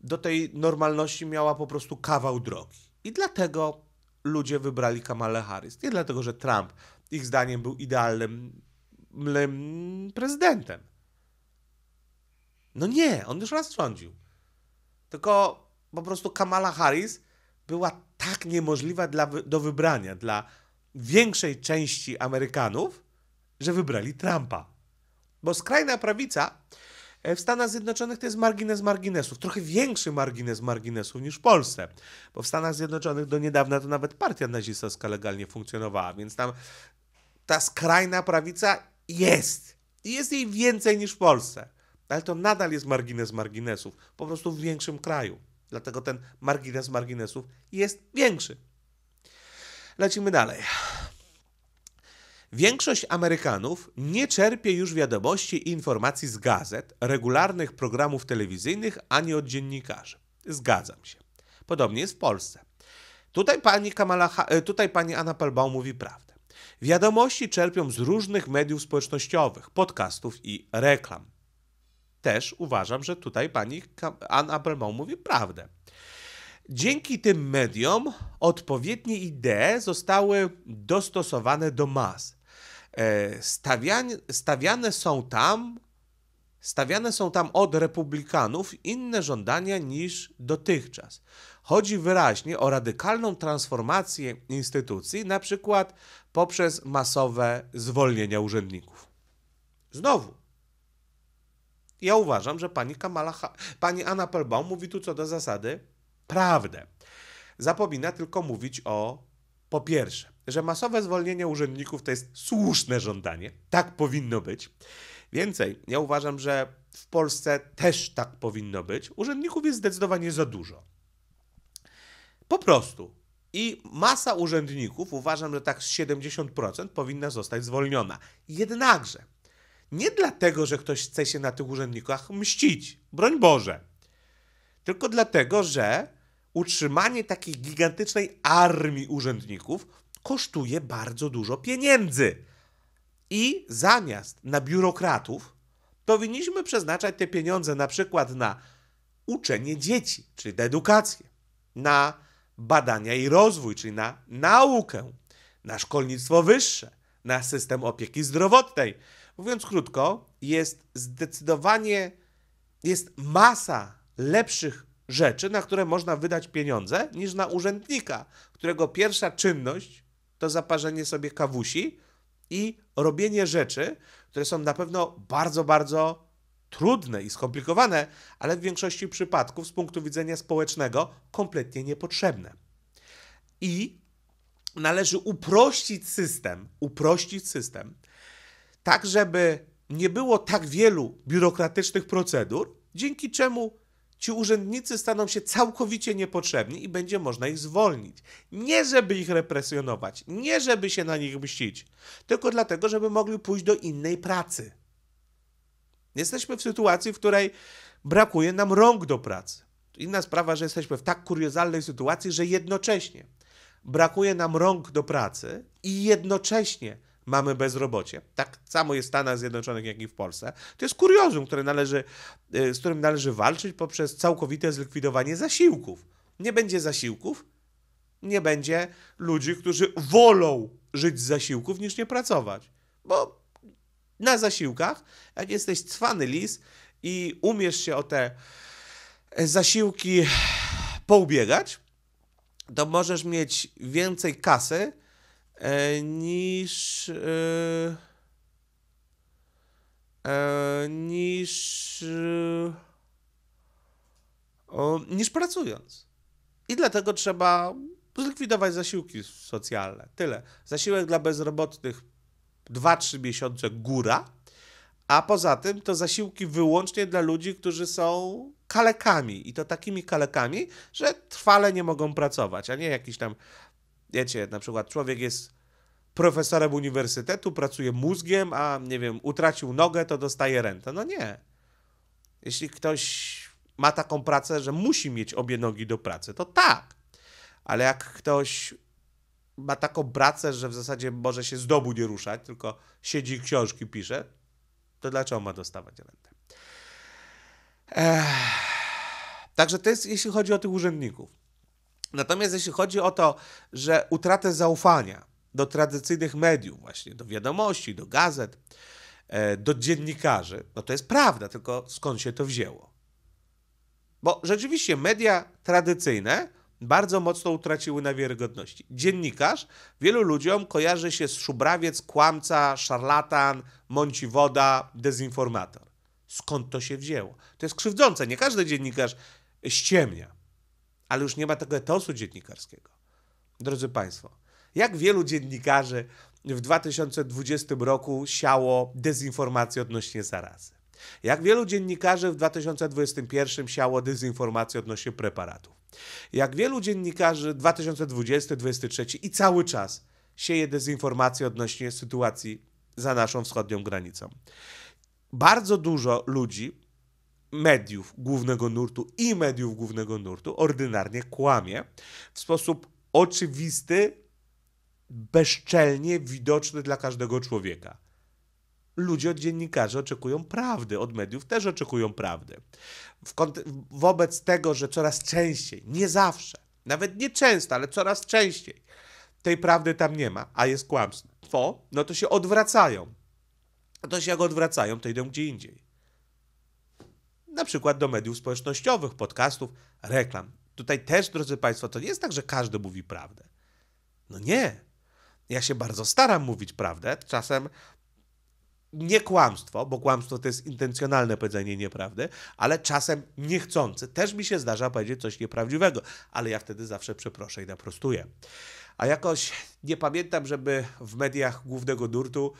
S1: do tej normalności miała po prostu kawał drogi. I dlatego ludzie wybrali Kamala Harris. Nie dlatego, że Trump ich zdaniem był idealnym prezydentem. No nie, on już raz rządził. Tylko po prostu Kamala Harris była tak niemożliwa dla, do wybrania dla większej części Amerykanów, że wybrali Trumpa. Bo skrajna prawica e, w Stanach Zjednoczonych to jest margines marginesów, trochę większy margines marginesów niż w Polsce, bo w Stanach Zjednoczonych do niedawna to nawet partia nazistowska legalnie funkcjonowała, więc tam ta skrajna prawica jest. Jest jej więcej niż w Polsce. Ale to nadal jest margines marginesów, po prostu w większym kraju. Dlatego ten margines marginesów jest większy. Lecimy dalej. Większość Amerykanów nie czerpie już wiadomości i informacji z gazet, regularnych programów telewizyjnych ani od dziennikarzy. Zgadzam się. Podobnie jest w Polsce. Tutaj pani, Kamala, e, tutaj pani Anna Pelbał mówi prawdę. Wiadomości czerpią z różnych mediów społecznościowych, podcastów i reklam. Też uważam, że tutaj pani Ann Abelmont mówi prawdę. Dzięki tym mediom odpowiednie idee zostały dostosowane do mas. E, Stawianie, stawiane są tam Stawiane są tam od republikanów inne żądania niż dotychczas. Chodzi wyraźnie o radykalną transformację instytucji, na przykład poprzez masowe zwolnienia urzędników. Znowu. Ja uważam, że pani Kamala, ha pani Anna Pelbaum mówi tu co do zasady prawdę. Zapomina tylko mówić o, po pierwsze, że masowe zwolnienie urzędników to jest słuszne żądanie. Tak powinno być. Więcej, ja uważam, że w Polsce też tak powinno być. Urzędników jest zdecydowanie za dużo. Po prostu i masa urzędników, uważam, że tak z 70% powinna zostać zwolniona. Jednakże, nie dlatego, że ktoś chce się na tych urzędnikach mścić, broń Boże, tylko dlatego, że utrzymanie takiej gigantycznej armii urzędników kosztuje bardzo dużo pieniędzy. I zamiast na biurokratów, powinniśmy przeznaczać te pieniądze na przykład na uczenie dzieci, czyli edukację, na badania i rozwój, czyli na naukę, na szkolnictwo wyższe, na system opieki zdrowotnej. Mówiąc krótko, jest zdecydowanie jest masa lepszych rzeczy, na które można wydać pieniądze, niż na urzędnika, którego pierwsza czynność to zaparzenie sobie kawusi i robienie rzeczy, które są na pewno bardzo, bardzo trudne i skomplikowane, ale w większości przypadków z punktu widzenia społecznego kompletnie niepotrzebne. I należy uprościć system, uprościć system, tak żeby nie było tak wielu biurokratycznych procedur, dzięki czemu ci urzędnicy staną się całkowicie niepotrzebni i będzie można ich zwolnić. Nie żeby ich represjonować, nie żeby się na nich mścić, tylko dlatego, żeby mogli pójść do innej pracy. Jesteśmy w sytuacji, w której brakuje nam rąk do pracy. Inna sprawa, że jesteśmy w tak kuriozalnej sytuacji, że jednocześnie brakuje nam rąk do pracy i jednocześnie mamy bezrobocie. Tak samo jest w Stanach Zjednoczonych, jak i w Polsce. To jest kuriozum, które należy, y, z którym należy walczyć poprzez całkowite zlikwidowanie zasiłków. Nie będzie zasiłków, nie będzie ludzi, którzy wolą żyć z zasiłków niż nie pracować. Bo na zasiłkach. Jak jesteś cwany lis i umiesz się o te zasiłki poubiegać, to możesz mieć więcej kasy e, niż. E, e niż. niż pracując. I dlatego trzeba zlikwidować zasiłki socjalne. Tyle. Zasiłek dla bezrobotnych 2-3 miesiące góra, a poza tym to zasiłki wyłącznie dla ludzi, którzy są kalekami i to takimi kalekami, że trwale nie mogą pracować, a nie jakiś tam, wiecie, na przykład człowiek jest profesorem uniwersytetu, pracuje mózgiem, a nie wiem, utracił nogę, to dostaje rentę. No nie. Jeśli ktoś ma taką pracę, że musi mieć obie nogi do pracy, to tak. Ale jak ktoś ma taką pracę, że w zasadzie może się z domu nie ruszać, tylko siedzi i książki pisze, to dlaczego ma dostawać rentę? Ech. Także to jest, jeśli chodzi o tych urzędników. Natomiast jeśli chodzi o to, że utratę zaufania do tradycyjnych mediów, właśnie do wiadomości, do gazet, e, do dziennikarzy, no to jest prawda, tylko skąd się to wzięło? Bo rzeczywiście media tradycyjne bardzo mocno utraciły na wiarygodności. Dziennikarz wielu ludziom kojarzy się z szubrawiec, kłamca, szarlatan, mąciwoda, dezinformator. Skąd to się wzięło? To jest krzywdzące. Nie każdy dziennikarz ściemnia, ale już nie ma tego etosu dziennikarskiego. Drodzy Państwo, jak wielu dziennikarzy w 2020 roku siało dezinformację odnośnie zarazy? Jak wielu dziennikarzy w 2021 siało dezinformację odnośnie preparatów. Jak wielu dziennikarzy 2020, 2023 i cały czas sieje dezinformację odnośnie sytuacji za naszą wschodnią granicą. Bardzo dużo ludzi, mediów głównego nurtu i mediów głównego nurtu, ordynarnie kłamie w sposób oczywisty, bezczelnie widoczny dla każdego człowieka ludzie od dziennikarzy oczekują prawdy, od mediów też oczekują prawdy. wobec tego, że coraz częściej, nie zawsze, nawet nie często, ale coraz częściej tej prawdy tam nie ma, a jest kłamstwo, no to się odwracają. A to się jak odwracają, to idą gdzie indziej. Na przykład do mediów społecznościowych, podcastów, reklam. Tutaj też, drodzy Państwo, to nie jest tak, że każdy mówi prawdę. No nie. Ja się bardzo staram mówić prawdę. Czasem nie kłamstwo, bo kłamstwo to jest intencjonalne powiedzenie nieprawdy, ale czasem niechcący. Też mi się zdarza powiedzieć coś nieprawdziwego, ale ja wtedy zawsze przeproszę i naprostuję. A jakoś nie pamiętam, żeby w mediach głównego nurtu,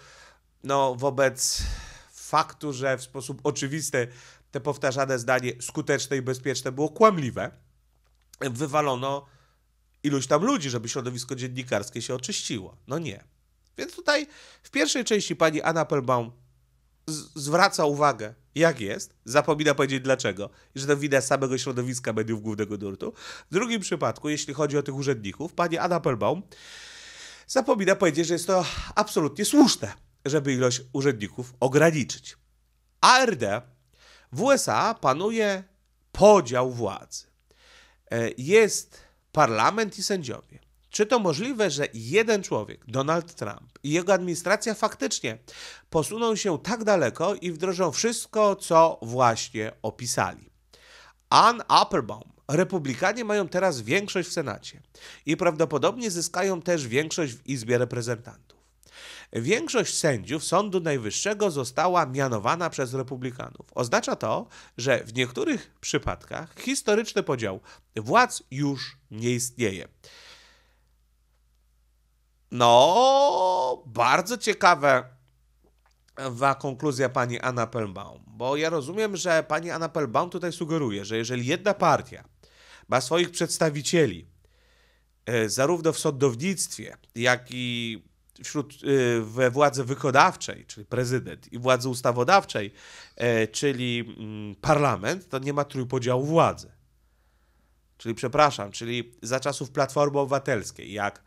S1: no wobec faktu, że w sposób oczywisty te powtarzane zdanie skuteczne i bezpieczne było kłamliwe, wywalono iluś tam ludzi, żeby środowisko dziennikarskie się oczyściło. No nie. Więc tutaj w pierwszej części pani Anna Pelbaum zwraca uwagę, jak jest, zapomina powiedzieć dlaczego, że to wina samego środowiska mediów głównego nurtu. W drugim przypadku, jeśli chodzi o tych urzędników, pani Anna Pelbaum zapomina powiedzieć, że jest to absolutnie słuszne, żeby ilość urzędników ograniczyć. ARD w USA panuje podział władzy. E, jest parlament i sędziowie. Czy to możliwe, że jeden człowiek, Donald Trump i jego administracja faktycznie posuną się tak daleko i wdrożą wszystko, co właśnie opisali? Ann Applebaum. Republikanie mają teraz większość w Senacie i prawdopodobnie zyskają też większość w Izbie Reprezentantów. Większość sędziów Sądu Najwyższego została mianowana przez republikanów. Oznacza to, że w niektórych przypadkach historyczny podział władz już nie istnieje. No, bardzo ciekawe wa konkluzja pani Anna Pelbaum, bo ja rozumiem, że pani Anna Pelbaum tutaj sugeruje, że jeżeli jedna partia ma swoich przedstawicieli e, zarówno w sądownictwie, jak i wśród, e, we władzy wykonawczej, czyli prezydent, i władzy ustawodawczej, e, czyli mm, parlament, to nie ma trójpodziału władzy. Czyli, przepraszam, czyli za czasów Platformy Obywatelskiej, jak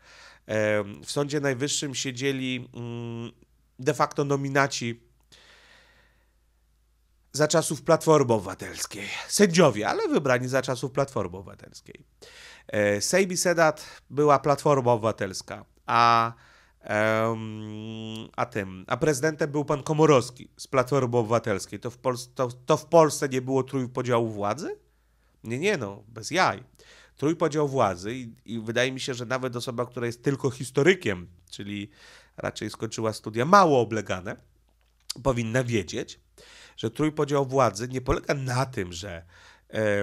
S1: w Sądzie Najwyższym siedzieli mm, de facto nominaci za czasów Platformy Obywatelskiej. Sędziowie, ale wybrani za czasów Platformy Obywatelskiej. E, Sejm i była Platforma Obywatelska, a, a tym, a prezydentem był pan Komorowski z Platformy Obywatelskiej. To w, Polsce, to, to w Polsce nie było trójpodziału władzy? Nie, nie no, bez jaj trójpodział władzy i, i wydaje mi się, że nawet osoba, która jest tylko historykiem, czyli raczej skończyła studia mało oblegane, powinna wiedzieć, że trójpodział władzy nie polega na tym, że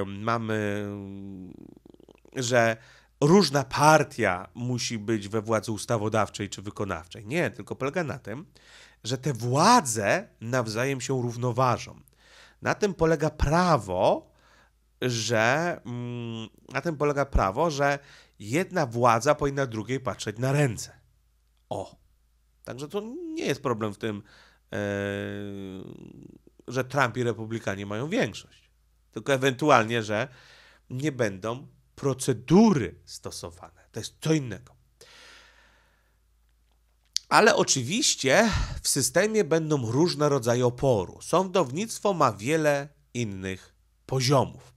S1: mamy, że różna partia musi być we władzy ustawodawczej czy wykonawczej. Nie, tylko polega na tym, że te władze nawzajem się równoważą. Na tym polega prawo że mm, na tym polega prawo, że jedna władza powinna drugiej patrzeć na ręce. O. Także to nie jest problem w tym, yy, że Trump i Republikanie mają większość. Tylko ewentualnie, że nie będą procedury stosowane. To jest co innego. Ale oczywiście w systemie będą różne rodzaje oporu. Sądownictwo ma wiele innych poziomów.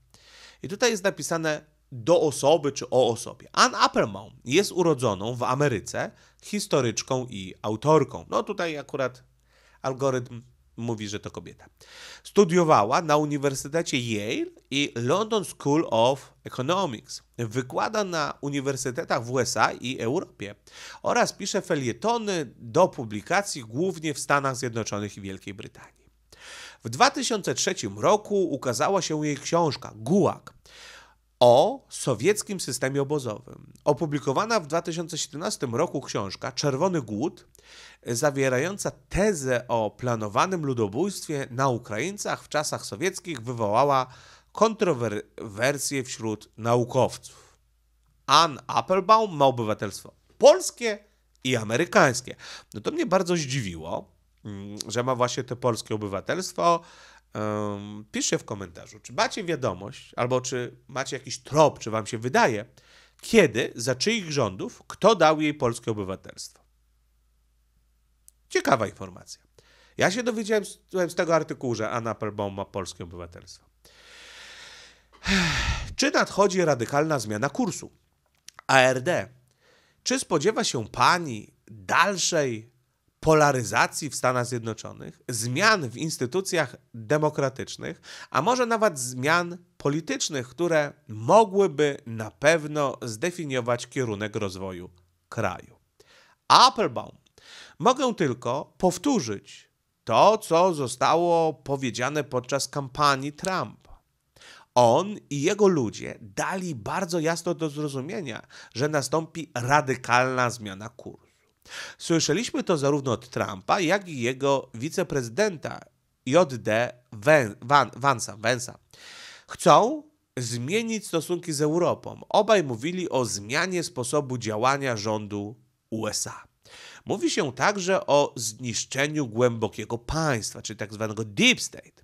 S1: I tutaj jest napisane do osoby czy o osobie. Ann Applebaum jest urodzoną w Ameryce historyczką i autorką. No tutaj akurat algorytm mówi, że to kobieta. Studiowała na Uniwersytecie Yale i London School of Economics. Wykłada na uniwersytetach w USA i Europie oraz pisze felietony do publikacji głównie w Stanach Zjednoczonych i Wielkiej Brytanii. W 2003 roku ukazała się jej książka Gułak o sowieckim systemie obozowym. Opublikowana w 2017 roku książka Czerwony Głód, zawierająca tezę o planowanym ludobójstwie na Ukraińcach w czasach sowieckich, wywołała kontrowersje wśród naukowców. Ann Applebaum ma obywatelstwo polskie i amerykańskie. No to mnie bardzo zdziwiło, Mm, że ma właśnie to polskie obywatelstwo. piszcie w komentarzu, czy macie wiadomość, albo czy macie jakiś trop, czy wam się wydaje, kiedy, za czyich rządów, kto dał jej polskie obywatelstwo. Ciekawa informacja. Ja się dowiedziałem z, z tego artykułu, że Anna Applebaum ma polskie obywatelstwo. Czy nadchodzi radykalna zmiana kursu? ARD. Czy spodziewa się pani dalszej polaryzacji w Stanach Zjednoczonych, zmian w instytucjach demokratycznych, a może nawet zmian politycznych, które mogłyby na pewno zdefiniować kierunek rozwoju kraju. Applebaum. Mogę tylko powtórzyć to, co zostało powiedziane podczas kampanii Trumpa. On i jego ludzie dali bardzo jasno do zrozumienia, że nastąpi radykalna zmiana kur. Słyszeliśmy to zarówno od Trumpa, jak i jego wiceprezydenta J.D. Vansa. Vansa. Chcą zmienić stosunki z Europą. Obaj mówili o zmianie sposobu działania rządu USA. Mówi się także o zniszczeniu głębokiego państwa, czyli tak zwanego deep state.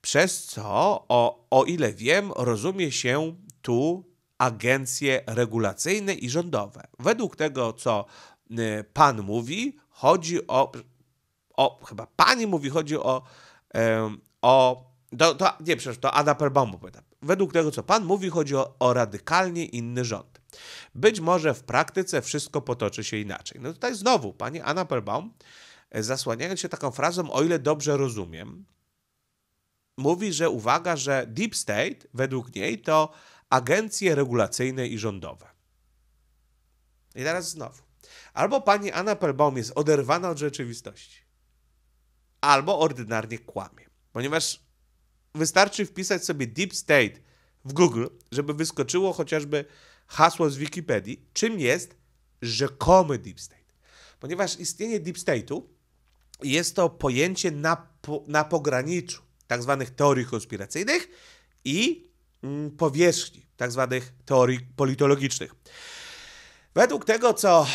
S1: Przez co, o, o ile wiem, rozumie się tu agencje regulacyjne i rządowe. Według tego, co Y, pan mówi, chodzi o, o chyba pani mówi, chodzi o, o to, to, nie, przepraszam, to Ada Perbaum opowiada. Według tego, co pan mówi, chodzi o, o, radykalnie inny rząd. Być może w praktyce wszystko potoczy się inaczej. No tutaj znowu pani Anna Perbaum, e, zasłaniając się taką frazą, o ile dobrze rozumiem, mówi, że uwaga, że Deep State według niej to agencje regulacyjne i rządowe. I teraz znowu. Albo pani Anna Pelbaum jest oderwana od rzeczywistości, albo ordynarnie kłamie. Ponieważ wystarczy wpisać sobie Deep State w Google, żeby wyskoczyło chociażby hasło z Wikipedii, czym jest rzekomy Deep State. Ponieważ istnienie Deep State'u jest to pojęcie na, po, na pograniczu tak zwanych teorii konspiracyjnych i mm, powierzchni tak zwanych teorii politologicznych. Według tego, co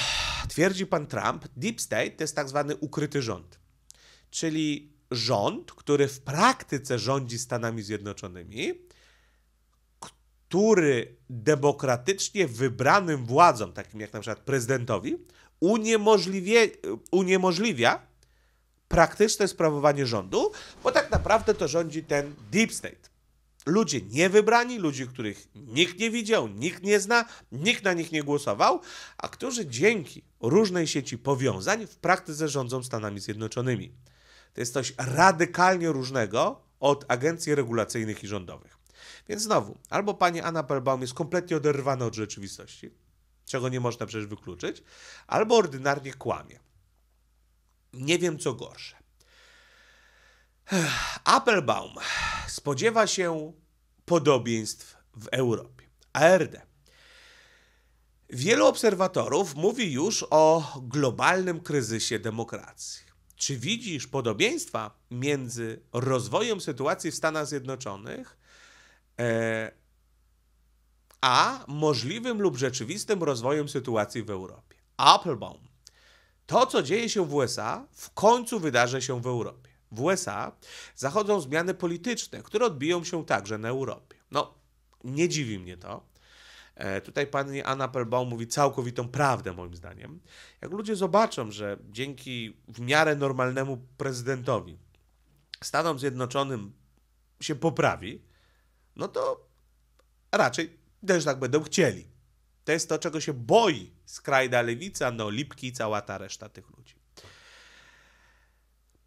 S1: Twierdzi pan Trump, deep state to jest tak zwany ukryty rząd, czyli rząd, który w praktyce rządzi Stanami Zjednoczonymi, który demokratycznie wybranym władzom, takim jak na przykład prezydentowi, uniemożliwia praktyczne sprawowanie rządu, bo tak naprawdę to rządzi ten deep state ludzie niewybrani, ludzi, których nikt nie widział, nikt nie zna, nikt na nich nie głosował, a którzy dzięki różnej sieci powiązań w praktyce rządzą Stanami Zjednoczonymi. To jest coś radykalnie różnego od agencji regulacyjnych i rządowych. Więc znowu, albo pani Anna Pelbaum jest kompletnie oderwana od rzeczywistości, czego nie można przecież wykluczyć, albo ordynarnie kłamie. Nie wiem, co gorsze. Applebaum spodziewa się podobieństw w Europie. ARD. Wielu obserwatorów mówi już o globalnym kryzysie demokracji. Czy widzisz podobieństwa między rozwojem sytuacji w Stanach Zjednoczonych e, a możliwym lub rzeczywistym rozwojem sytuacji w Europie? Applebaum. To, co dzieje się w USA, w końcu wydarzy się w Europie w USA zachodzą zmiany polityczne, które odbiją się także na Europie. No, nie dziwi mnie to. E, tutaj pani Anna Pelbaum mówi całkowitą prawdę, moim zdaniem. Jak ludzie zobaczą, że dzięki w miarę normalnemu prezydentowi Stanom Zjednoczonym się poprawi, no to raczej też tak będą chcieli. To jest to, czego się boi skrajna lewica, no Lipki i cała ta reszta tych ludzi.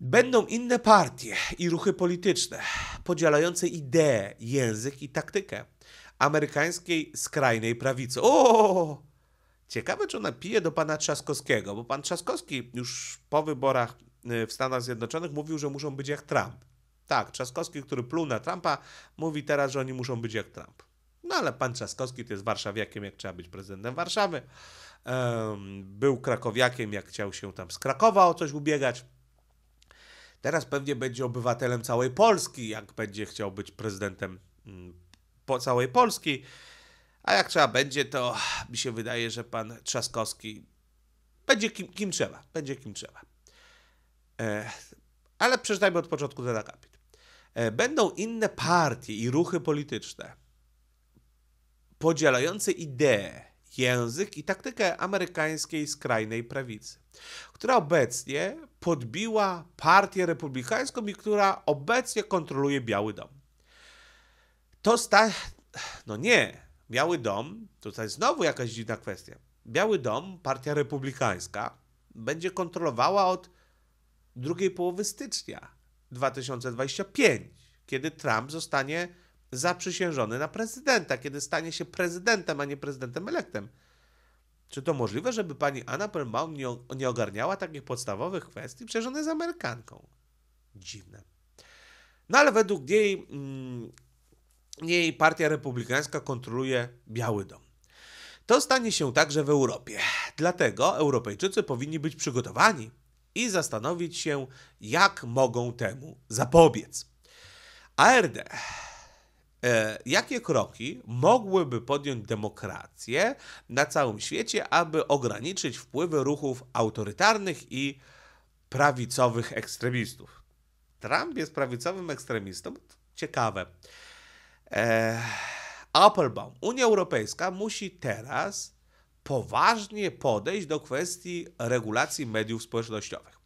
S1: Będą inne partie i ruchy polityczne podzielające ideę, język i taktykę amerykańskiej skrajnej prawicy. O! Ciekawe, czy ona pije do pana Trzaskowskiego, bo pan Trzaskowski już po wyborach y, w Stanach Zjednoczonych mówił, że muszą być jak Trump. Tak, Trzaskowski, który pluł na Trumpa, mówi teraz, że oni muszą być jak Trump. No ale pan Trzaskowski to jest warszawiakiem, jak trzeba być prezydentem Warszawy. Był krakowiakiem, jak chciał się tam z Krakowa o coś ubiegać. Teraz pewnie będzie obywatelem całej Polski, jak będzie chciał być prezydentem mm, po całej Polski. A jak trzeba będzie, to mi się wydaje, że pan Trzaskowski będzie kim, kim trzeba. Będzie kim trzeba. E, ale przeczytajmy od początku ten akapit. E, będą inne partie i ruchy polityczne podzielające idee język i taktykę amerykańskiej skrajnej prawicy, która obecnie podbiła partię republikańską i która obecnie kontroluje Biały Dom. To sta... No nie, Biały Dom, tutaj znowu jakaś dziwna kwestia. Biały Dom, partia republikańska, będzie kontrolowała od drugiej połowy stycznia 2025, kiedy Trump zostanie zaprzysiężony na prezydenta, kiedy stanie się prezydentem, a nie prezydentem elektem. Czy to możliwe, żeby pani Anna Perlbaum nie, nie ogarniała takich podstawowych kwestii? Przecież ona jest Amerykanką. Dziwne. No ale według niej, mm, niej partia republikańska kontroluje Biały Dom. To stanie się także w Europie. Dlatego Europejczycy powinni być przygotowani i zastanowić się, jak mogą temu zapobiec. ARD E, jakie kroki mogłyby podjąć demokracje na całym świecie, aby ograniczyć wpływy ruchów autorytarnych i prawicowych ekstremistów. Trump jest prawicowym ekstremistą? Ciekawe. E, Applebaum. Unia Europejska musi teraz poważnie podejść do kwestii regulacji mediów społecznościowych.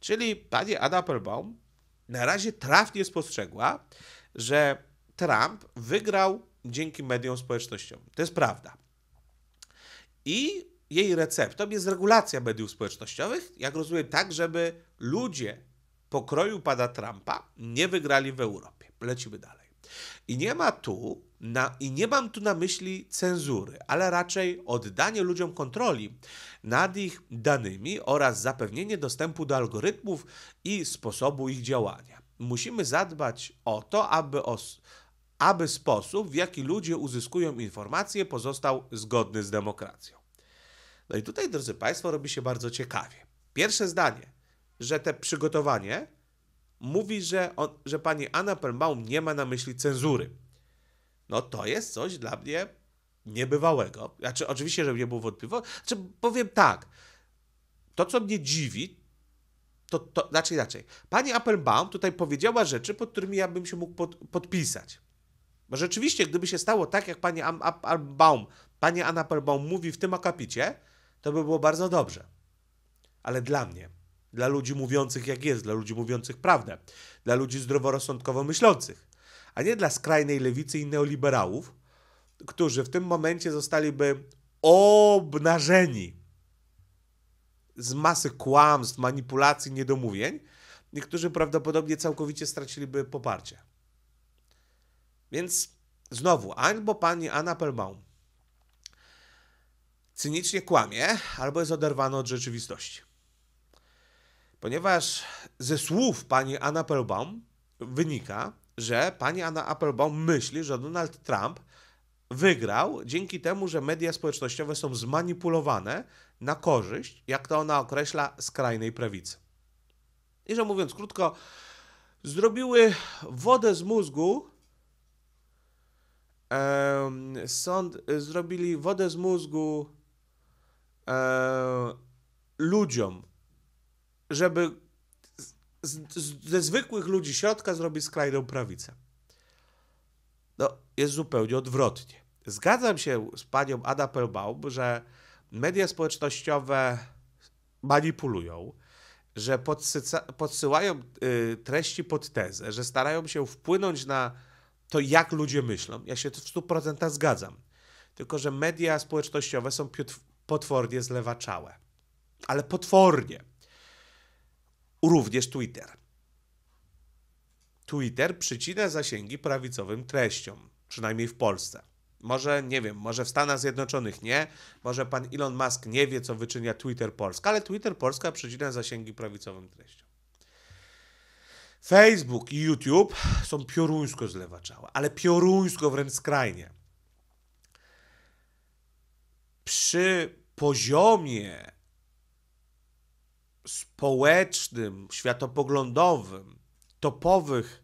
S1: Czyli pani Ada Applebaum na razie trafnie spostrzegła, że Trump wygrał dzięki mediom społecznościowym. To jest prawda. I jej receptą jest regulacja mediów społecznościowych, jak rozumiem, tak, żeby ludzie pokroju pada Trumpa nie wygrali w Europie. Lecimy dalej. I nie ma tu, na, i nie mam tu na myśli cenzury, ale raczej oddanie ludziom kontroli nad ich danymi oraz zapewnienie dostępu do algorytmów i sposobu ich działania. Musimy zadbać o to, aby os aby sposób, w jaki ludzie uzyskują informacje, pozostał zgodny z demokracją. No i tutaj, drodzy Państwo, robi się bardzo ciekawie. Pierwsze zdanie, że te przygotowanie mówi, że, on, że pani Anna Perlbaum nie ma na myśli cenzury. No to jest coś dla mnie niebywałego. Znaczy, oczywiście, żeby nie było wątpliwości. Znaczy, powiem tak, to co mnie dziwi, to, to znaczy inaczej. Pani Applebaum tutaj powiedziała rzeczy, pod którymi ja bym się mógł pod, podpisać. Bo rzeczywiście, gdyby się stało tak, jak pani Am pani Anna mówi w tym akapicie, to by było bardzo dobrze. Ale dla mnie, dla ludzi mówiących jak jest, dla ludzi mówiących prawdę, dla ludzi zdroworozsądkowo myślących, a nie dla skrajnej lewicy i neoliberałów, którzy w tym momencie zostaliby obnażeni z masy kłamstw, manipulacji, niedomówień, niektórzy prawdopodobnie całkowicie straciliby poparcie. Więc znowu, albo pani Anna Pelbaum cynicznie kłamie, albo jest oderwana od rzeczywistości. Ponieważ ze słów pani Anna Pelbaum wynika, że pani Anna Applebaum myśli, że Donald Trump wygrał dzięki temu, że media społecznościowe są zmanipulowane na korzyść, jak to ona określa, skrajnej prawicy. I że mówiąc krótko, zrobiły wodę z mózgu sąd, y, zrobili wodę z mózgu e, ludziom, żeby z, z, ze zwykłych ludzi środka zrobić skrajną prawicę. No, jest zupełnie odwrotnie. Zgadzam się z panią Ada Pelbaum, że media społecznościowe manipulują, że podsyca, podsyłają y, treści pod tezę, że starają się wpłynąć na to, jak ludzie myślą. Ja się w 100% zgadzam. Tylko, że media społecznościowe są potwornie zlewaczałe. Ale potwornie. Również Twitter. Twitter przycina zasięgi prawicowym treściom, przynajmniej w Polsce. Może, nie wiem, może w Stanach Zjednoczonych nie, może pan Elon Musk nie wie, co wyczynia Twitter Polska, ale Twitter Polska przycina zasięgi prawicowym treściom. Facebook i YouTube są pioruńsko zlewaczałe, ale pioruńsko wręcz skrajnie. Przy poziomie społecznym, światopoglądowym, topowych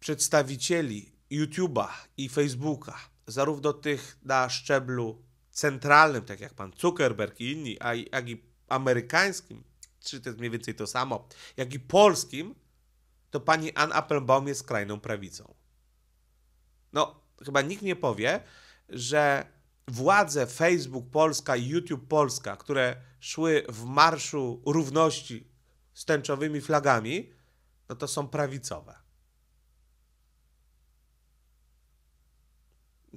S1: przedstawicieli YouTube'a i Facebooka, zarówno tych na szczeblu centralnym, tak jak pan Zuckerberg i inni, a i amerykańskim, czy to jest mniej więcej to samo, jak i polskim, to pani Ann Applebaum jest skrajną prawicą. No, chyba nikt nie powie, że władze Facebook Polska i YouTube Polska, które szły w marszu równości z tęczowymi flagami, no to są prawicowe.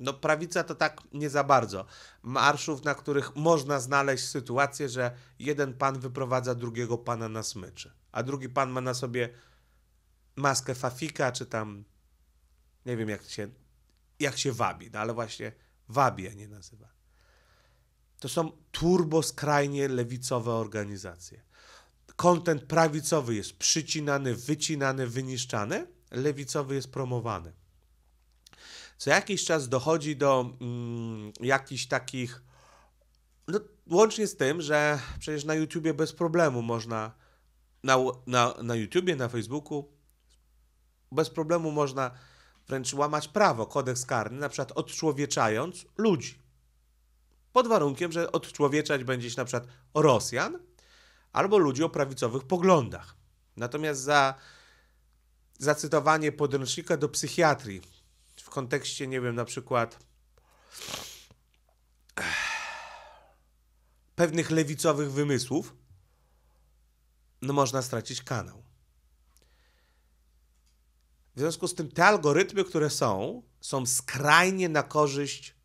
S1: no prawica to tak nie za bardzo. Marszów, na których można znaleźć sytuację, że jeden pan wyprowadza drugiego pana na smyczy, a drugi pan ma na sobie maskę fafika, czy tam nie wiem jak się, jak się wabi, no ale właśnie wabi, a nie nazywa. To są turbo skrajnie lewicowe organizacje. Kontent prawicowy jest przycinany, wycinany, wyniszczany, lewicowy jest promowany co jakiś czas dochodzi do mm, jakichś takich. No, łącznie z tym, że przecież na YouTubie bez problemu można. Na, na, na YouTubie, na Facebooku bez problemu można wręcz łamać prawo, kodeks karny, na przykład odczłowieczając ludzi. Pod warunkiem, że odczłowieczać będzie się na przykład Rosjan albo ludzi o prawicowych poglądach. Natomiast za zacytowanie podręcznika do psychiatrii kontekście, nie wiem, na przykład eh, pewnych lewicowych wymysłów, no można stracić kanał. W związku z tym te algorytmy, które są, są skrajnie na korzyść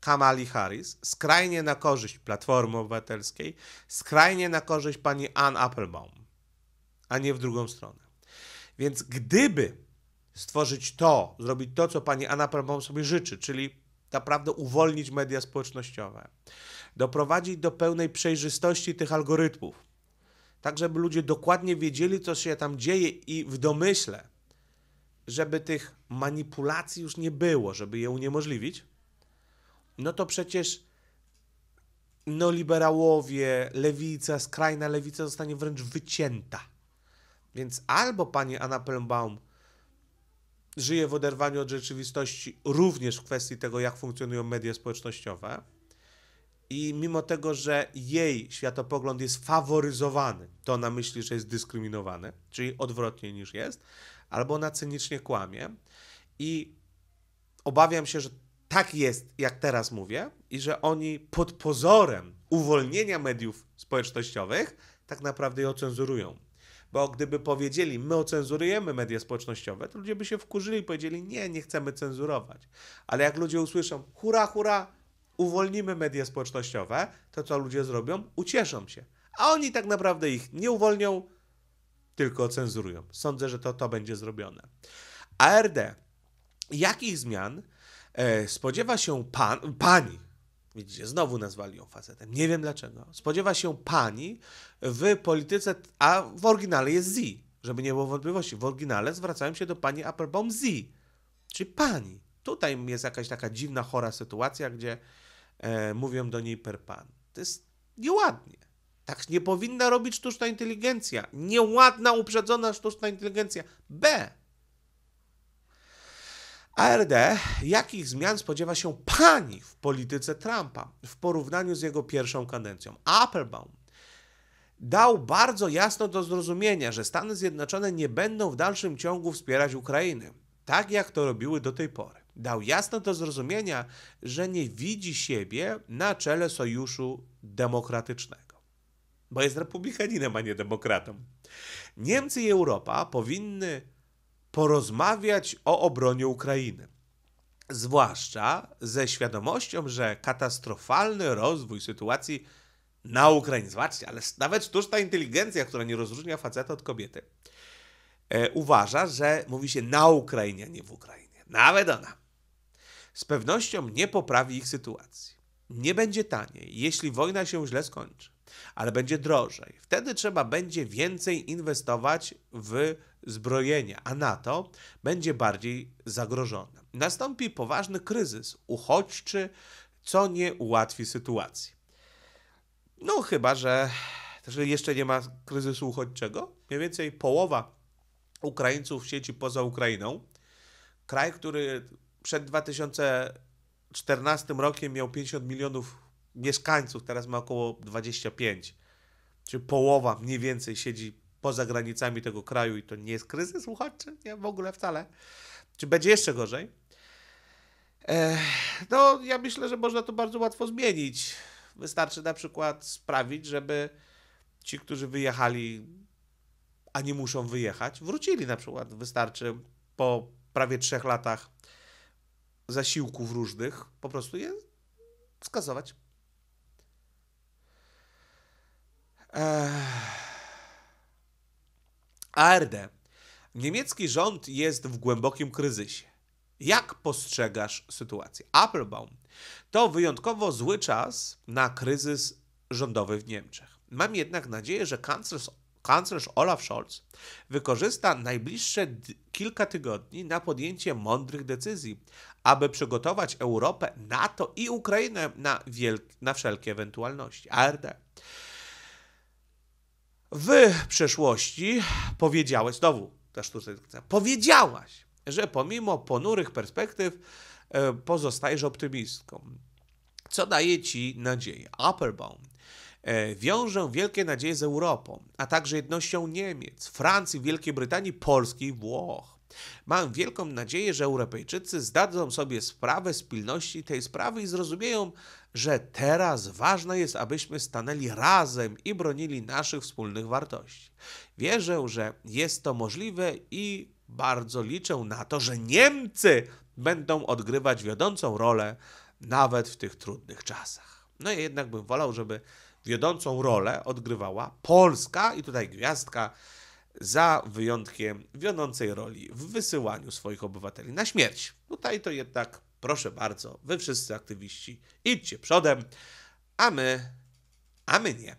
S1: Kamali Harris, skrajnie na korzyść Platformy Obywatelskiej, skrajnie na korzyść pani Ann Applebaum, a nie w drugą stronę. Więc gdyby stworzyć to, zrobić to, co pani Anna Prabom sobie życzy, czyli naprawdę uwolnić media społecznościowe, doprowadzić do pełnej przejrzystości tych algorytmów, tak żeby ludzie dokładnie wiedzieli, co się tam dzieje i w domyśle, żeby tych manipulacji już nie było, żeby je uniemożliwić, no to przecież neoliberałowie, lewica, skrajna lewica zostanie wręcz wycięta. Więc albo pani Anna Pelmbaum żyje w oderwaniu od rzeczywistości również w kwestii tego, jak funkcjonują media społecznościowe. I mimo tego, że jej światopogląd jest faworyzowany, to ona myśli, że jest dyskryminowany, czyli odwrotnie niż jest, albo ona cynicznie kłamie. I obawiam się, że tak jest, jak teraz mówię, i że oni pod pozorem uwolnienia mediów społecznościowych tak naprawdę ją cenzurują, bo gdyby powiedzieli, my ocenzurujemy media społecznościowe, to ludzie by się wkurzyli i powiedzieli, nie, nie chcemy cenzurować. Ale jak ludzie usłyszą, hura, hura, uwolnimy media społecznościowe, to co ludzie zrobią? Ucieszą się. A oni tak naprawdę ich nie uwolnią, tylko cenzurują. Sądzę, że to, to będzie zrobione. ARD. Jakich zmian e, spodziewa się pan, pani, Widzicie, znowu nazwali ją facetem. Nie wiem dlaczego. Spodziewa się pani w polityce, a w oryginale jest Z, żeby nie było wątpliwości. W oryginale zwracałem się do pani Applebaum Z, czy pani. Tutaj jest jakaś taka dziwna, chora sytuacja, gdzie e, mówią do niej per pan. To jest nieładnie. Tak nie powinna robić sztuczna inteligencja. Nieładna, uprzedzona sztuczna inteligencja. B. ARD, jakich zmian spodziewa się pani w polityce Trumpa w porównaniu z jego pierwszą kadencją? Applebaum dał bardzo jasno do zrozumienia, że Stany Zjednoczone nie będą w dalszym ciągu wspierać Ukrainy, tak jak to robiły do tej pory. Dał jasno do zrozumienia, że nie widzi siebie na czele sojuszu demokratycznego, bo jest republikaninem, a nie demokratą. Niemcy i Europa powinny porozmawiać o obronie Ukrainy. Zwłaszcza ze świadomością, że katastrofalny rozwój sytuacji na Ukrainie, zobaczcie, ale nawet sztuczna inteligencja, która nie rozróżnia faceta od kobiety, e, uważa, że mówi się na Ukrainie, a nie w Ukrainie. Nawet ona. Z pewnością nie poprawi ich sytuacji. Nie będzie taniej, jeśli wojna się źle skończy, ale będzie drożej. Wtedy trzeba będzie więcej inwestować w zbrojenia, a NATO będzie bardziej zagrożone. Nastąpi poważny kryzys uchodźczy, co nie ułatwi sytuacji. No, chyba że, jeszcze nie ma kryzysu uchodźczego. Mniej więcej połowa Ukraińców siedzi poza Ukrainą. Kraj, który przed 2014 rokiem miał 50 milionów mieszkańców, teraz ma około 25. Czyli połowa mniej więcej siedzi poza granicami tego kraju i to nie jest kryzys uchodźczy, nie w ogóle wcale. Czy będzie jeszcze gorzej? no, ja myślę, że można to bardzo łatwo zmienić. Wystarczy na przykład sprawić, żeby ci, którzy wyjechali, a nie muszą wyjechać, wrócili na przykład. Wystarczy po prawie trzech latach zasiłków różnych po prostu je skasować. Eee... ARD. Niemiecki rząd jest w głębokim kryzysie. Jak postrzegasz sytuację? Applebaum. To wyjątkowo zły czas na kryzys rządowy w Niemczech. Mam jednak nadzieję, że kanclerz, kanclerz Olaf Scholz wykorzysta najbliższe kilka tygodni na podjęcie mądrych decyzji, aby przygotować Europę, NATO i Ukrainę na, na wszelkie ewentualności. ARD. W przeszłości powiedziałeś, znowu też tutaj powiedziałaś, że pomimo ponurych perspektyw e, pozostajesz optymistką, co daje ci nadzieję. Upper bound. E, wiążę wielkie nadzieje z Europą, a także jednością Niemiec, Francji, Wielkiej Brytanii, Polski i Włoch. Mam wielką nadzieję, że Europejczycy zdadzą sobie sprawę z pilności tej sprawy i zrozumieją, że teraz ważne jest, abyśmy stanęli razem i bronili naszych wspólnych wartości. Wierzę, że jest to możliwe i bardzo liczę na to, że Niemcy będą odgrywać wiodącą rolę nawet w tych trudnych czasach. No i jednak bym wolał, żeby wiodącą rolę odgrywała Polska i tutaj gwiazdka za wyjątkiem wiodącej roli w wysyłaniu swoich obywateli na śmierć. Tutaj to jednak, proszę bardzo, wy wszyscy aktywiści, idźcie przodem, a my, a my nie.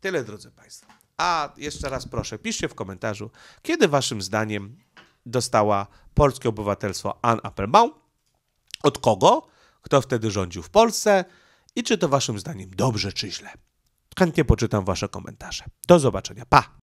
S1: Tyle, drodzy Państwo. A jeszcze raz proszę, piszcie w komentarzu, kiedy Waszym zdaniem dostała polskie obywatelstwo Anne Applebaum, od kogo, kto wtedy rządził w Polsce i czy to Waszym zdaniem dobrze czy źle. Chętnie poczytam Wasze komentarze. Do zobaczenia. Pa!